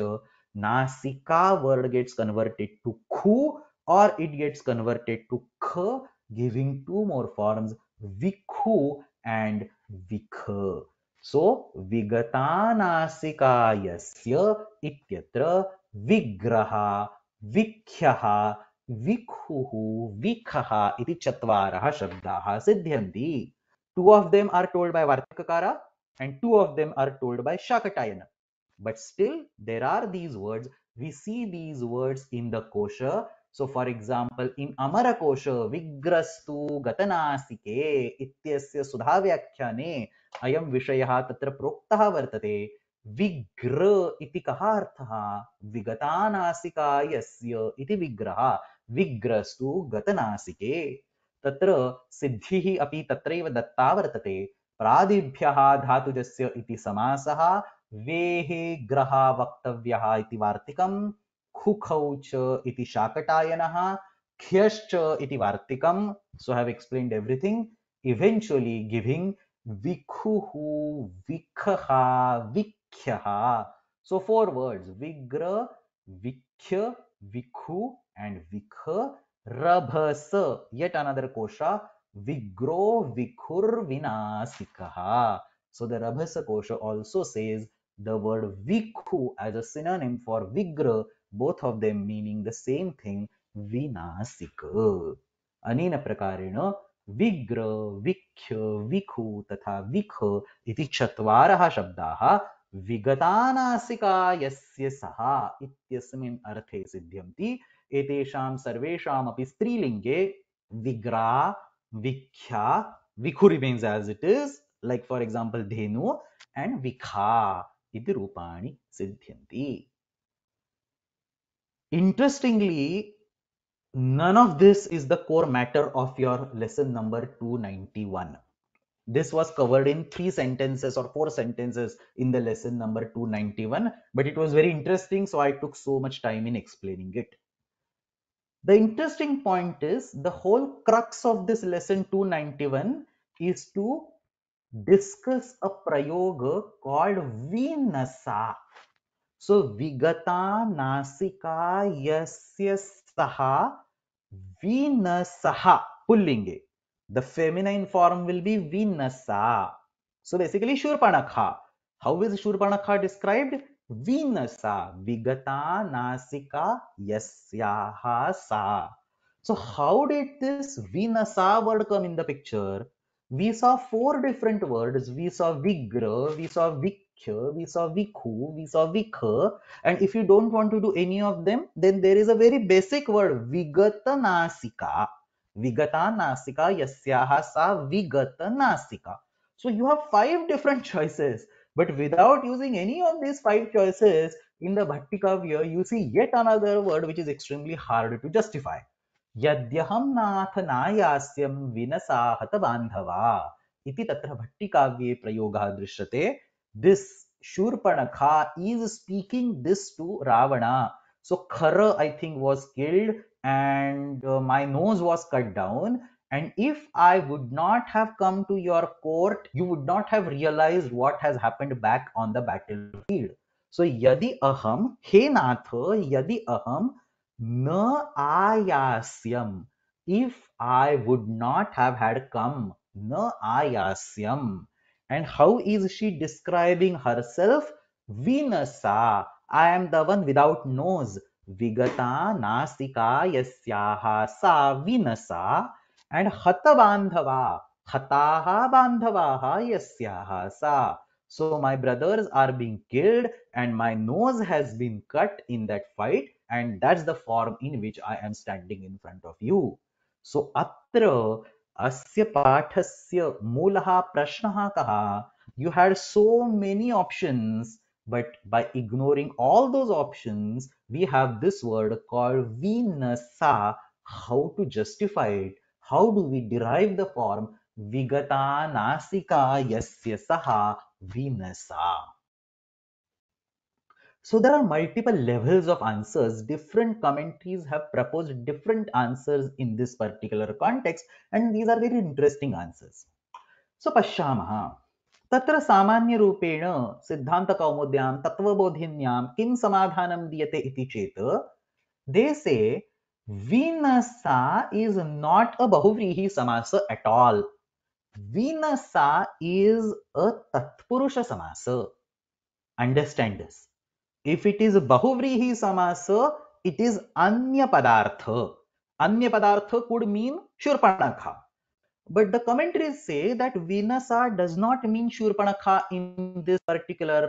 नासिका वर्ड गेट्स कन्वर्टेड टू खु or it gets converted to ख giving two more forms vikhu and vikh. So vigatanasikayasya ityatra vigraha vikhyaha vikhuhu vikhaha iti chatvaraha shabdaha siddhyanti. Two of them are told by Vartakakara and two of them are told by Shakatayana. But still there are these words. We see these words in the kosha so for example, in Amarakosha विग्रस्तु गतनासिके इत्यस्य सुधा व्याख्याने अयम विषयः तत्र प्रोक्तः वर्तते विग्र इति कः अर्थः विगतानासिकायस्य इति विग्रह विग्रस्तु गतनासिके तत्र सिद्धिः अपि तत्रैव दत्ता वर्तते प्रादिभ्यः धातुजस्य इति समासः वेः ग्रहा वक्तव्यः इति वार्तिकम् खुखौ च इति इति वार्तिकम् so have explained everything eventually giving विखुः विखः so four words vigra vikhya vikhu and vikha Rabhasa yet another kosha विग्रो विखुर विनाशिकः so the Rabhasa kosha also says the word vikhu as a synonym for vigra both of them meaning the same thing vinasik anena prakareṇa vigra vikhya vikhu tatha vikh iti chatvaraha shabdaha विगतानासिकायस्य सः इत्यस्मिन् अर्थे सिद्ध्यन्ति एतेषां सर्वेषामपि स्त्रीलिङ्गे विग्रा विख्या विखुरि means as it is like for example dhenu and विखा इति रूपाणि सिद्ध्यन्ति Interestingly, none of this is the core matter of your lesson number 291. This was covered in three sentences or four sentences in the lesson number 291, but it was very interesting, so I took so much time in explaining it. The interesting point is the whole crux of this lesson 291 is to discuss a prayoga called Vinasa. सो विगता नासिका यस्य सहा विनसहा पुल्लिंगे the feminine form will be vinasa so basically Shurpanakha how is Shurpanakha described vinasa विगता नासिका यस्याः सा so how did this vinasa word come in the picture we saw four different words we saw vigra we saw vikh ch, we saw vikhu, we saw vikha. And if you don't want to do any of them, then there is a very basic word, vigata nasika vigata nasika yasyaha sa vigata nasika So you have five different choices. But without using any of these five choices, in the Bhatti Kavya, you see yet another word which is extremely hard to justify. यद्यहम नाथ नायास्यम विनसाहत बांधवा इति तत्र भट्टिकाव्ये प्रयोगः दृश्यते this Shurpanakha is speaking this to Ravana. So Khara, I think, was killed and uh, my nose was cut down. And if I would not have come to your court, you would not have realized what has happened back on the battlefield. So yadi aham, he natha, yadi aham, na ayasyam. If I would not have had come, na ayasyam. And how is she describing herself? Vinasa, I am the one without nose. Vigata nasika yasyaha sa vinasa And hata bandhava. Hataha bandhavaha yasyaha sa. So my brothers are being killed and my nose has been cut in that fight and that's the form in which I am standing in front of you. So atra Asya पाठस्य मूलः प्रश्नः kaha? you had so many options but by ignoring all those options we have this word called vinasa how to justify it how do we derive the form vigata nasika yasya saha vinasa so there are multiple levels of answers. Different commentaries have proposed different answers in this particular context, and these are very interesting answers. So Pashamaha. तत्र सामान्यरूपेण सिद्धान्तकौमुद्यां तत्त्वबोधिन्यां किं समाधानं दीयते इति चेत् दे से विनसा is not a bahuvrihi samasa at all vinasa is a tatpurusha samasa Understand this if it is bahuvrihi samasa it is anya padartha anya padartha could mean shurpanakha but the commentaries say that vinasa does not mean shurpanakha in this particular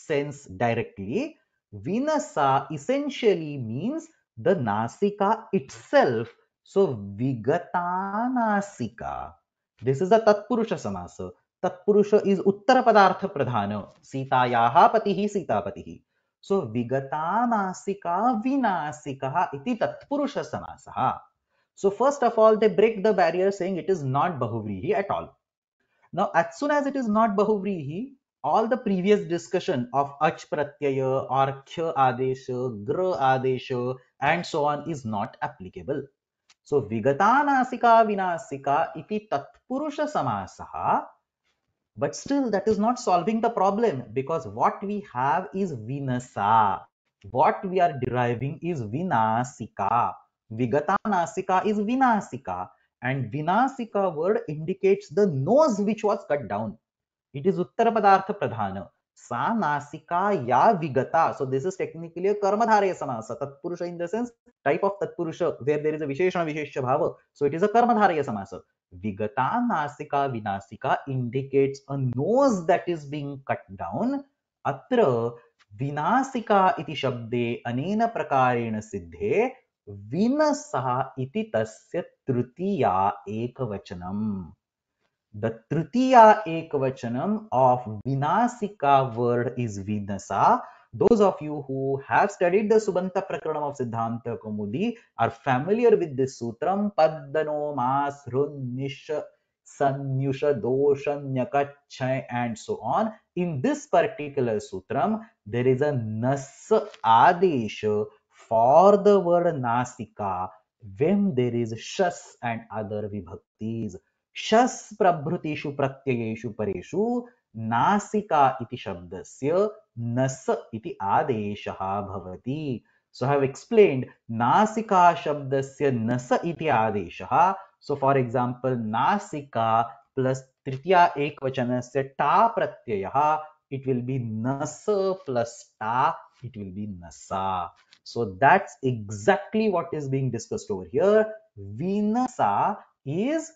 sense directly vinasa essentially means the nasika itself so vigatanasika this is a tatpurusha samasa tatpurusha is uttara padartha pradhana sitayaha patihi sitapatihi so विगतानासिका विनासिका इति तत्पुरुष समासः so first of all they break the barrier saying it is not bahuvrihi at all now as soon as it is not bahuvrihi all the previous discussion of ach pratyaya अर्ख्य आदेश ग्र adesha and so on is not applicable so विगतानासिका विनासिका इति तत्पुरुष समासः But still, that is not solving the problem because what we have is Vinasa. What we are deriving is Vinasika. Vigata Nasika is Vinasika. And Vinasika word indicates the nose which was cut down. It is Uttarapadartha Pradhana. Sa Nasika ya Vigata. So this is technically a Karmadharya Samasa. Tatpurusha in the sense type of Tatpurusha where there is a Visheshana Vishesha Bhava. So it is a Karmadharya Samasa. Vigata Nasika Vinasika indicates a nose that is being cut down. Atra Vinasika iti shabde anena prakarena siddhe Vinasa iti tasya trutiya ekavachanam. The trutiya ekavachanam of Vinasika word is Vinasa those of you who have studied the Subanta prakaranam of Siddhanta kumudi are familiar with this sutram Paddano Mas Runnisha Sanyusha Doshanyakachay and so on. In this particular sutram, there is a Nas adesh for the word Nasika when there is Shas and other Vibhaktis. Shas Prabhrutishu Pratyayeshu Pareshu Nasika iti Shabdasya नस इति आदेशः भवति सो have explained नासिका शब्दस्य नस इति आदेशः so for example nasika plus तृतीय एकवचनस्य टा प्रत्ययः it will be nas plus ta it will be nasa so that's exactly what is being discussed over here vinasa is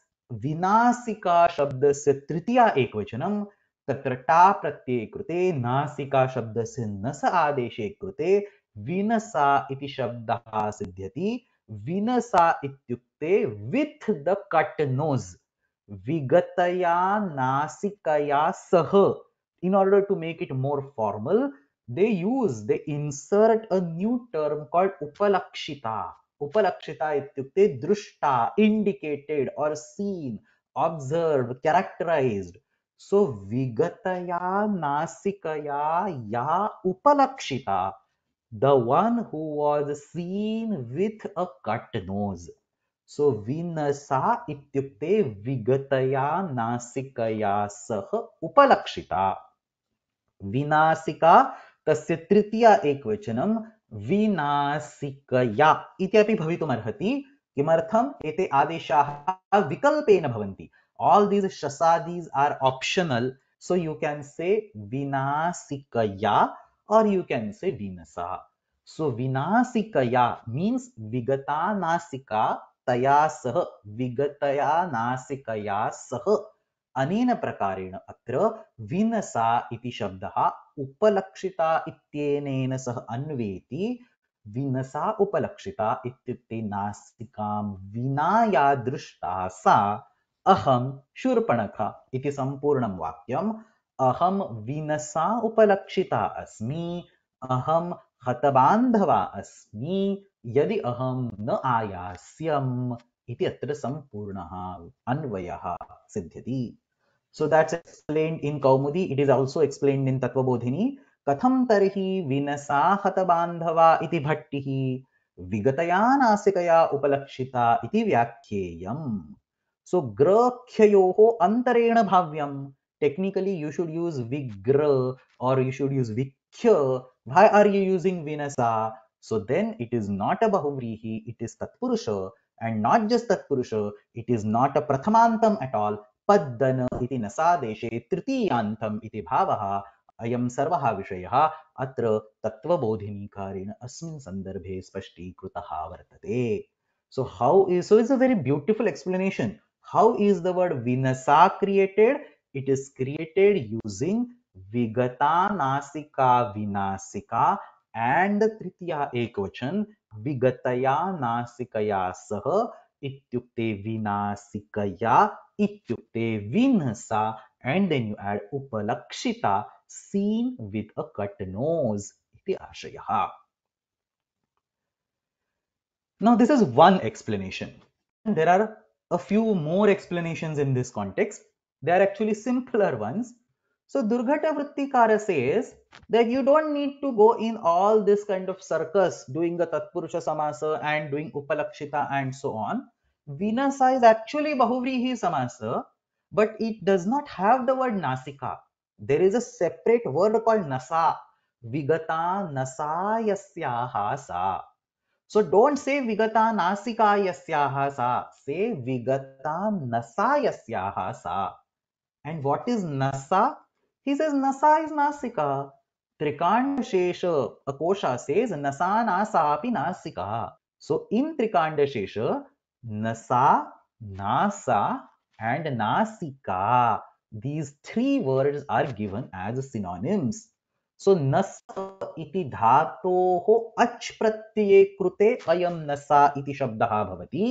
विनासिका शब्दस्य तृतीया एकवचनम् तत्र टा प्रत्यये कृते नासिका शब्दस्य नस आदेशे कृते विनसा इति शब्दः सिद्ध्यति विनसा इत्युक्ते विथ द कट नोज विगतया नासिकया सह in order to make it more formal they use they insert a new term called upalakshita upalakshita इत्युक्ते दृष्टा indicated or seen observe characterized so विगतया नासिकया या उपलक्षिता the one who was seen with a cut nose so विनसा इत्युक्ते विगतया नासिकया सह उपलक्षिता विनासिका तस्य तृतीया एकवचनं विनासिकया इति अपि किमर्थम् एते आदेशाः विकल्पेन भवन्ति all these shasadis are optional so you can say vinasikaya or you can say vinasa so vinasikaya means vigata nasika तया sah विगतया नासिकया सह अनेन प्रकारेण अत्र विनसा इति शब्दः उपलक्षिता इत्येनेन सह अन्वेति विनसा उपलक्षिता इत्युक्ते नासिकां विना या दृष्टा सा अहम शूर्पणख इति सम्पूर्णं वाक्यम् अहं विनसा उपलक्षिता अस्मि अहं हतबान्धवा अस्मि यदि अहम न आयास्यम् इति अत्र सम्पूर्णः अन्वयः सिद्ध्यति so that's explained in Kaumudi it is also explained in Tattvabodhini कथं तर्हि विनसा हतबान्धवा इति भट्टिः विगतया नासिकया उपलक्षिता इति व्याख्येयम् सो ग्रख्यो अंतरेण भाव्यम technically you should use vigra or you should use vikhya why are you using vinasa so then it is not a bahuvrihi it is tatpurusha and not just tatpurusha it is not a प्रथमांतम एट ऑल पद्दन इति नसा देशे तृतीयांतम इति भावः अयम सर्वः विषयः अत्र तत्वबोधिनीकारेण अस्मिन् संदर्भे स्पष्टीकृतः वर्तते so how is so is a very beautiful explanation How is the word vinasa created? It is created using vigata nasika vinasika and the tritiya ekvachan vigataya nasikaya sah ityukte vinasikaya ityukte vinasa and then you add upalakshita seen with a cut nose iti ashayaha. Now this is one explanation. There are a few more explanations in this context. They are actually simpler ones. So Durghata Vrittikara says that you don't need to go in all this kind of circus doing the Tatpurusha Samasa and doing Upalakshita and so on. Vinasa is actually Bahuvrihi Samasa, but it does not have the word Nasika. There is a separate word called Nasa, Vigata Nasayasyaha Sa. So don't say vigata yasyaha sa. Say vigata nasayasyaha sa. And what is nasa? He says nasa is nasika. Trikandashesha, a says nasa nasa api nasika. So in Trikandashesha, nasa, nasa and nasika. These three words are given as synonyms. So नस इति धातोः अच् प्रत्यये कृते अयं नसा इति शब्दः भवति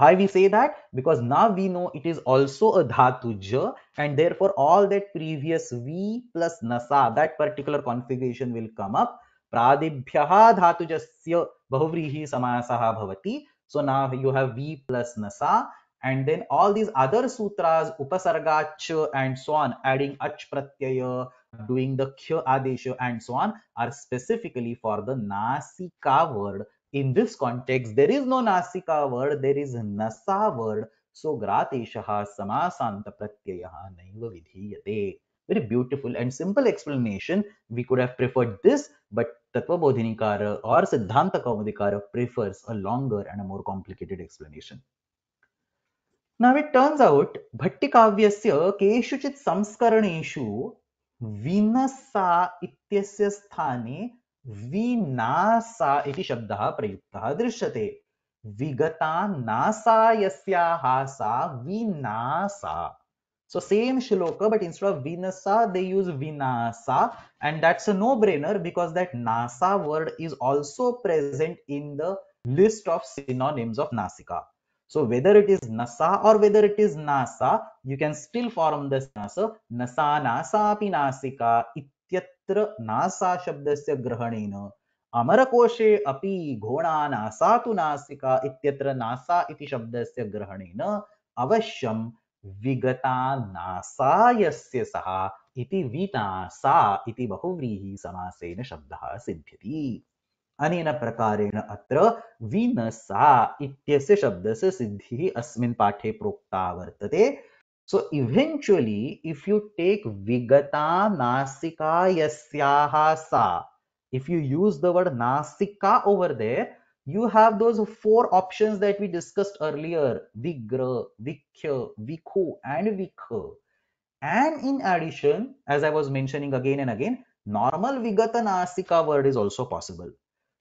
why we say that because now we know it is also a dhatu j and therefore all that previous v plus nasa that particular configuration will come up pradibhyah dhatu jasya bahuvrihi samasah bhavati so now you have v plus nasa and then all these other sutras upasarga ch and so on adding ach pratyaya doing the kya adesho and so on are specifically for the nasika word. In this context, there is no nasika word, there is nasa word. So grateshaha samasanta pratyayaha naiva vidhiyate. Very beautiful and simple explanation. We could have preferred this, but Tattvabodhinikara or Siddhanta Kaumudikara prefers a longer and a more complicated explanation. Now it turns out Bhattikavasyasya keshuchit samskaraneshu विनसा इत्यस्य स्थाने विनासा इति शब्दः प्रयुक्तः दृश्यते विगता NASA यस्याः सा विनासा So same shloka, but instead of Vinasa, they use Vinasa. And that's a no-brainer because that Nasa word is also present in the list of synonyms of Nasika. So whether it is NASA or whether it is NASA, you can still form this NASA. NASA, NASA api nasika ityatra NASA शब्दस्य ग्रहणेन अमरकोशे अपि घोणा NASA तु नासिका इत्यत्र NASA इति शब्दस्य ग्रहणेन अवश्यं विगता नासायस्य सः इति विनासा इति बहुव्रीहि समासेन शब्दः सिद्ध्यति अनेन प्रकारेण अत्र विनसा इत्यस्य शब्दस्य सिद्धिः अस्मिन् पाठे प्रोक्ता वर्तते so eventually if you take विगता नासिका यस्याः सा if you use the word nasika over there you have those four options that we discussed earlier vigra vikhya vikhu and vikha and in addition as I was mentioning again and again normal vigata nasika word is also possible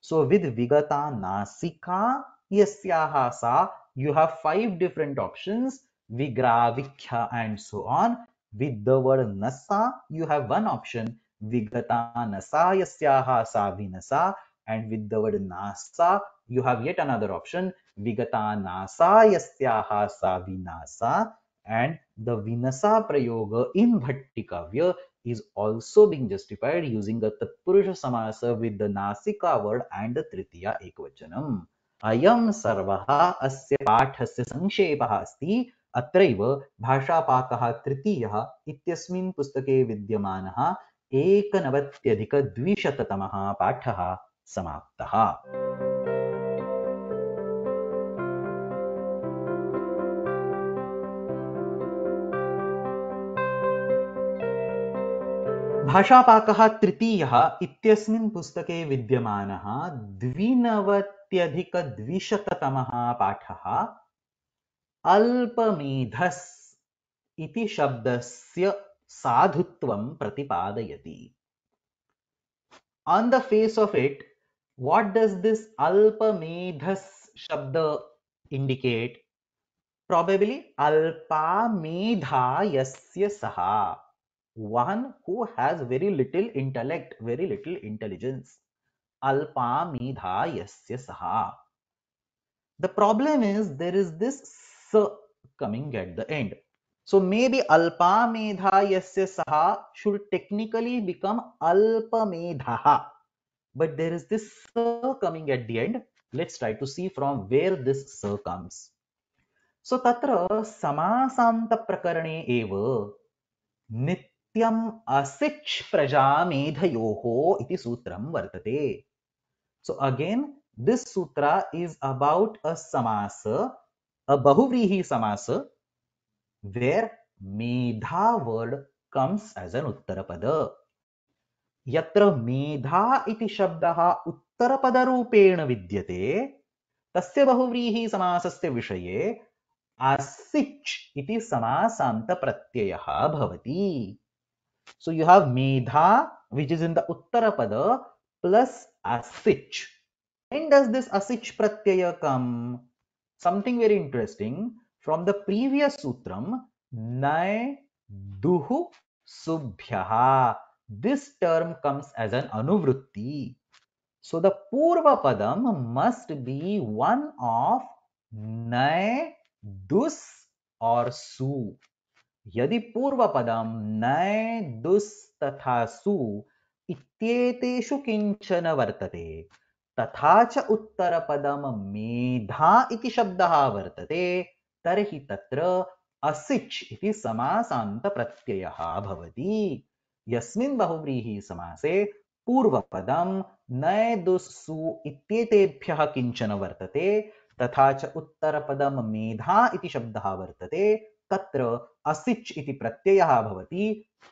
So with Vigata Nasika Yasyaha Sa, you have five different options, Vigra, Vikya and so on. With the word Nasa, you have one option, Vigata Nasa Yasyaha Sa Vinasa. And with the word Nasa, you have yet another option, Vigata Nasa Yasyaha Sa Vinasa. And the Vinasa Prayoga in Bhattikavya is also being justified using the Tatpurusha Samasa with the Nasika word and the Tritiya Ekvachanam. Ayam Sarvaha Asya Pathasya Sankshepaha Asti Atraiva Bhasha Pakaha Tritiya Ityasmin Pustake Vidyamanaha Ekanavatyadhika Dvishatatamaha Pathaha Samaptaha. Samaptaha. भाषापाक तृतीय पुस्तक विद्यम द्विनव्यधिकतम पाठ अल्पमेधस् इति शब्दस्य साधुत्वं प्रतिपादयति on the face of it what does this alpamedhas shabda indicate probably अल्पमेधा यस्य सहा one who has very little intellect, very little intelligence. Alpa yes, yasya saha. The problem is there is this sa coming at the end. So maybe alpa yes, yasya saha should technically become alpa ha. But there is this sa coming at the end. Let's try to see from where this sa comes. So tatra samasanta prakarane eva nit सत्यम असिच् प्रजामेधयोः इति सूत्रम वर्तते so again this sutra is about a samasa a bahuvrihi samasa where medha word comes as an उत्तर पद यत्र मेधा इति शब्दः उत्तरपदरूपेण विद्यते तस्य बहुव्रीही समासस्य विषये आसिच् इति समासान्तप्रत्ययः भवति So you have Medha, which is in the Uttarapada, plus Asich. When does this Asich Pratyaya come? Something very interesting. From the previous Sutram, Nai Duhu Subhyaha. This term comes as an Anuvrutti. So the Purva Padam must be one of Nai Dus or Su. यदि पूर्व पदम नय दुस्तथा सु इत्येतेषु किञ्चन वर्तते तथा च उत्तर पदम मेधा इति शब्दः वर्तते तर्हि तत्र असिच इति समासांत समासान्तप्रत्ययः भवति यस्मिन् पूर्व पदम नय दुस्सु इत्येतेभ्यः किंचन वर्तते तथा च उत्तर पदम मेधा इति शब्दः वर्तते तत्र असिच इति pratyayah भवति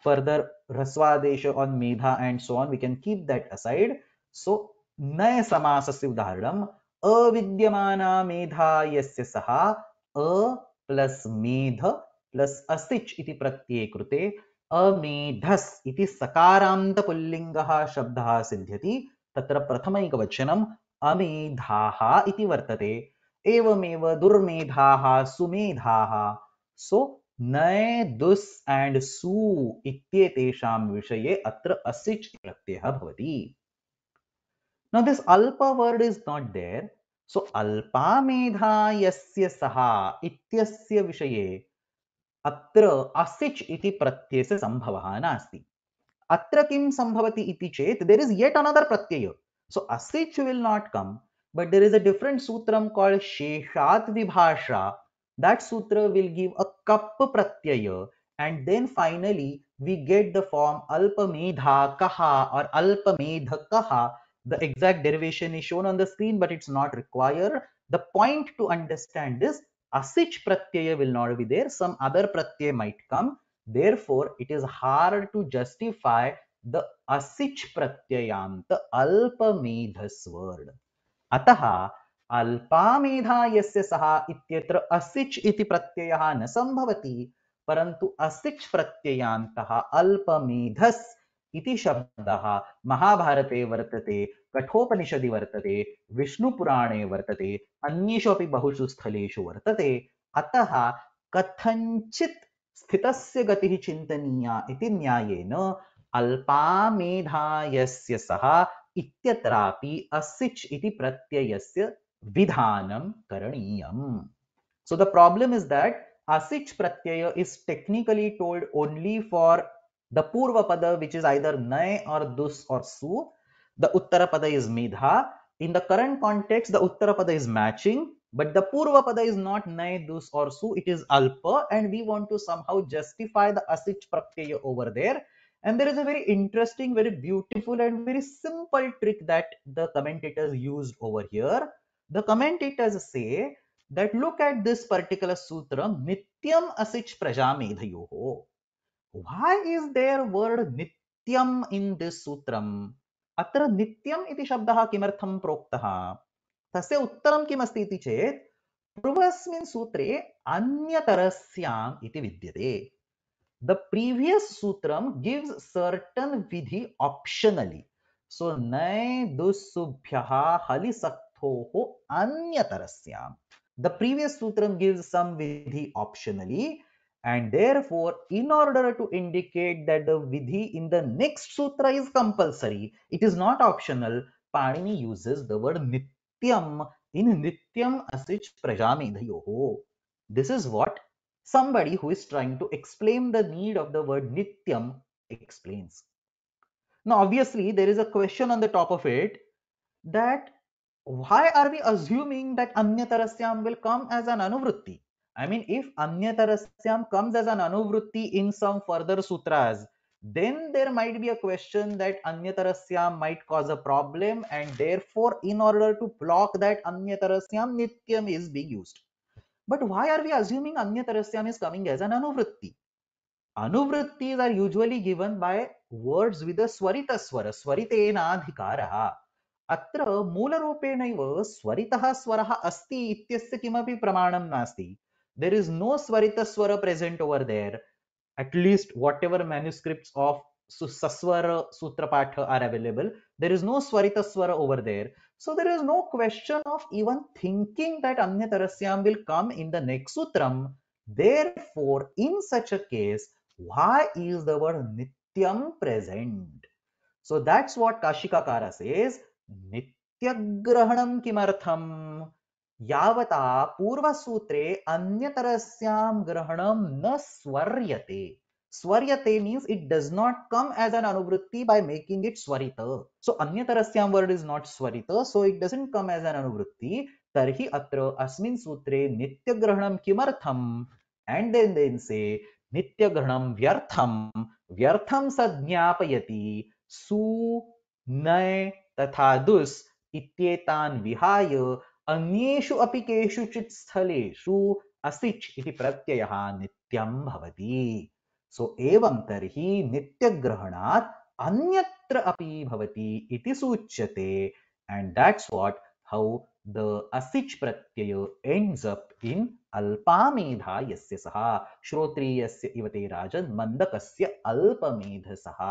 further hrasvadesha on medha and so on we can keep that aside so नय समासस्य उदाहरणम् अविद्यमाना मेधा यस्य सः अ प्लस मेध प्लस असिच इति प्रत्यये कृते अमेधस इति सकारांत पुल्लिंगः शब्दः सिद्ध्यति तत्र प्रथमैकवचनम् अमेधाः इति वर्तते एवमेव दुर्मेधाः सुमेधाः सो नए दुस एंड सु इत्येतेषां विषये अत्र असिच् प्रत्ययः भवति now this alpa word is not there so alpa medha yasya saha ityasya विषये अत्र असिच् इति प्रत्ययस्य संभवः नास्ति अत्र किं संभवति इति चेत् there is yet another pratyaya so asich will not come but there is a different sutram called शेषात् विभाषा That sutra will give a kap pratyaya and then finally we get the form alpamedha kaha or alpamedha kaha. The exact derivation is shown on the screen but it's not required. The point to understand is asich pratyaya will not be there. Some other pratyaya might come. Therefore, it is hard to justify the asich pratyayant, the alpamedhas word. Ataha. अल्पामेधा यस्य सः इत्यत्र असिच् इति प्रत्ययः न सम्भवति परन्तु असिच् प्रत्ययान्तः अल्पमेधस् इति शब्दः महाभारते वर्तते कठोपनिषदि वर्तते विष्णुपुराणे वर्तते अन्येषु अपि बहुषु स्थलेषु वर्तते अतः कथञ्चित् स्थितस्य गतिः चिन्तनीया इति न्यायेन अल्पामेधायस्य सः इत्यत्रापि असिच् इति प्रत्ययस्य vidhanam karaniyam. So the problem is that asich pratyaya is technically told only for the purva pada which is either nay or dus or su. The uttara pada is midha. In the current context, the uttara pada is matching, but the purva pada is not nay, dus or su. It is alpa and we want to somehow justify the asich pratyaya over there. And there is a very interesting, very beautiful and very simple trick that the commentators used over here. the commentators say that look at this particular sutra, nityam asich prajamedhayoho. Why is there word nityam in this sutram? atra अत्र नित्यम् इति शब्दः किमर्थं प्रोक्तः तस्य उत्तरं iti इति purvasmin sutre सूत्रे अन्यतरस्याम् इति विद्यते the previous sutram gives certain vidhi optionally so नय दुःसुभ्यः हलिसक् The previous sutram gives some vidhi optionally and therefore in order to indicate that the vidhi in the next sutra is compulsory, it is not optional, Parini uses the word nityam in nityam asich prajamedhayoho. This is what somebody who is trying to explain the need of the word nityam explains. Now obviously there is a question on the top of it that why are we assuming that Anyatarasyam will come as an Anuvritti? I mean, if Anyatarasyam comes as an Anuvritti in some further sutras, then there might be a question that Anyatarasyam might cause a problem and therefore in order to block that Anyatarasyam Nityam is being used. But why are we assuming Anyatarasyam is coming as an Anuvritti? Anuvrittis are usually given by words with a Swarita Swara, Swaritena Adhikaraha. अत्र मूलरूपेणैव स्वर स्वरः अस्ति इत्यस्य किमपि प्रमाणं नास्ति there is no स्वरितस्वर present over there at least what ever manuscripts of सस्वर सूत्रपाठ are available there is no स्वरितस्वर over there so there is no question of even thinking that अन्यतरस्यां will come in the next सूत्रं there for in such a case why is the word नित्यं present so that's what काशिकाकार says नित्यग्रहण किमर्थम् यावता पूर्वसूत्रे अन्यतरस्याम ग्रहणम न स्वर्यते स्वर्यते means it does not come as an अनुवृत्ति बाय मेकिंग इट स्वरित सो अन्यतरस्याम वर्ड इज नॉट स्वरित so it doesn't come as an अनुवृत्ति तर्हि अत्र अस्मिन् सूत्रे नित्यग्रहणं किमर्थम एंड देन देन से नित्यग्रहणं व्यर्थं व्यर्थम स ज्ञापयति सु नय तथा दुस इत्येतान् विहाय अन्येषु अपि केषुचित् स्थलेषु असिच् इति प्रत्ययः नित्यं भवति सो एवं तर्हि नित्यग्रहणात् अन्यत्र अपि भवति इति सूच्यते and that's what how the असिच् प्रत्यय एंड्स अप इन अल्पामेधा यस्य सः श्रोत्रीयस्य इवते राजन् मन्दकस्य अल्पमेधसः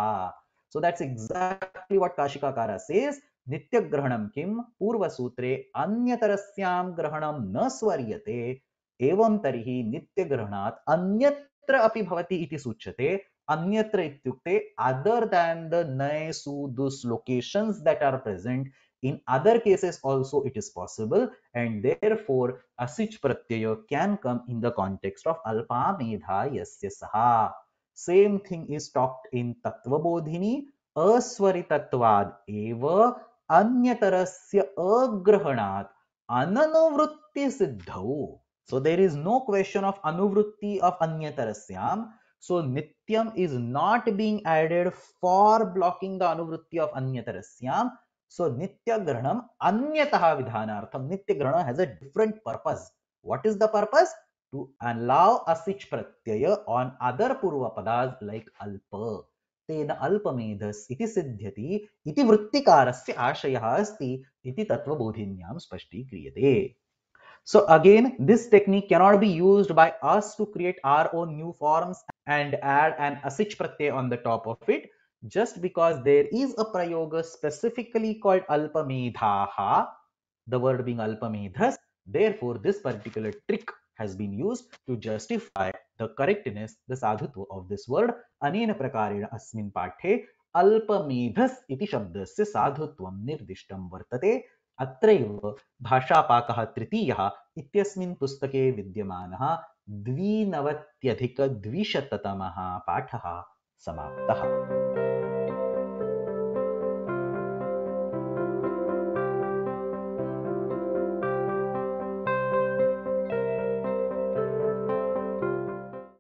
So that's exactly what Kashikakara says. nitya grahanam kim purva purvasutre anyatarasyaam grahanam na swaryate evam tarihi nityagrahanat anyatra api bhavati iti suchyate anyatra ityukte other than the naesu those locations that are present in other cases also it is possible and therefore asich pratyaya can come in the context of alpa medha yasya saha Same thing is talked in Tattvabodhini. Aswaritatvad eva anyatarasya aggrahanat ananuvritti siddhau. So there is no question of anuvritti of anyatarasyam. So nityam is not being added for blocking the anuvritti of anyatarasyam. So nitya granam anyataha vidhanartham. Nitya has a different purpose. What is the purpose? to allow a sich pratyaya on other purva padas like alpa. तेन iti इति iti इति वृत्तिकारस्य आशयः tatva इति तत्त्वबोधिन्यां kriyade. So again, this technique cannot be used by us to create our own new forms and add an asich pratyaya on the top of it. Just because there is a prayoga specifically called alpamedhaha, the word being alpamedhas, therefore this particular trick has been used to justify the correctness, the sadhutva of this word. अनेन प्रकारेण अस्मिन् पाठे अल्पमेधस् इति शब्दस्य साधुत्वं निर्दिष्टं वर्तते अत्रैव भाषापाकः तृतीयः इत्यस्मिन् पुस्तके विद्यमानः द्विनवत्यधिकद्विशततमः पाठः समाप्तः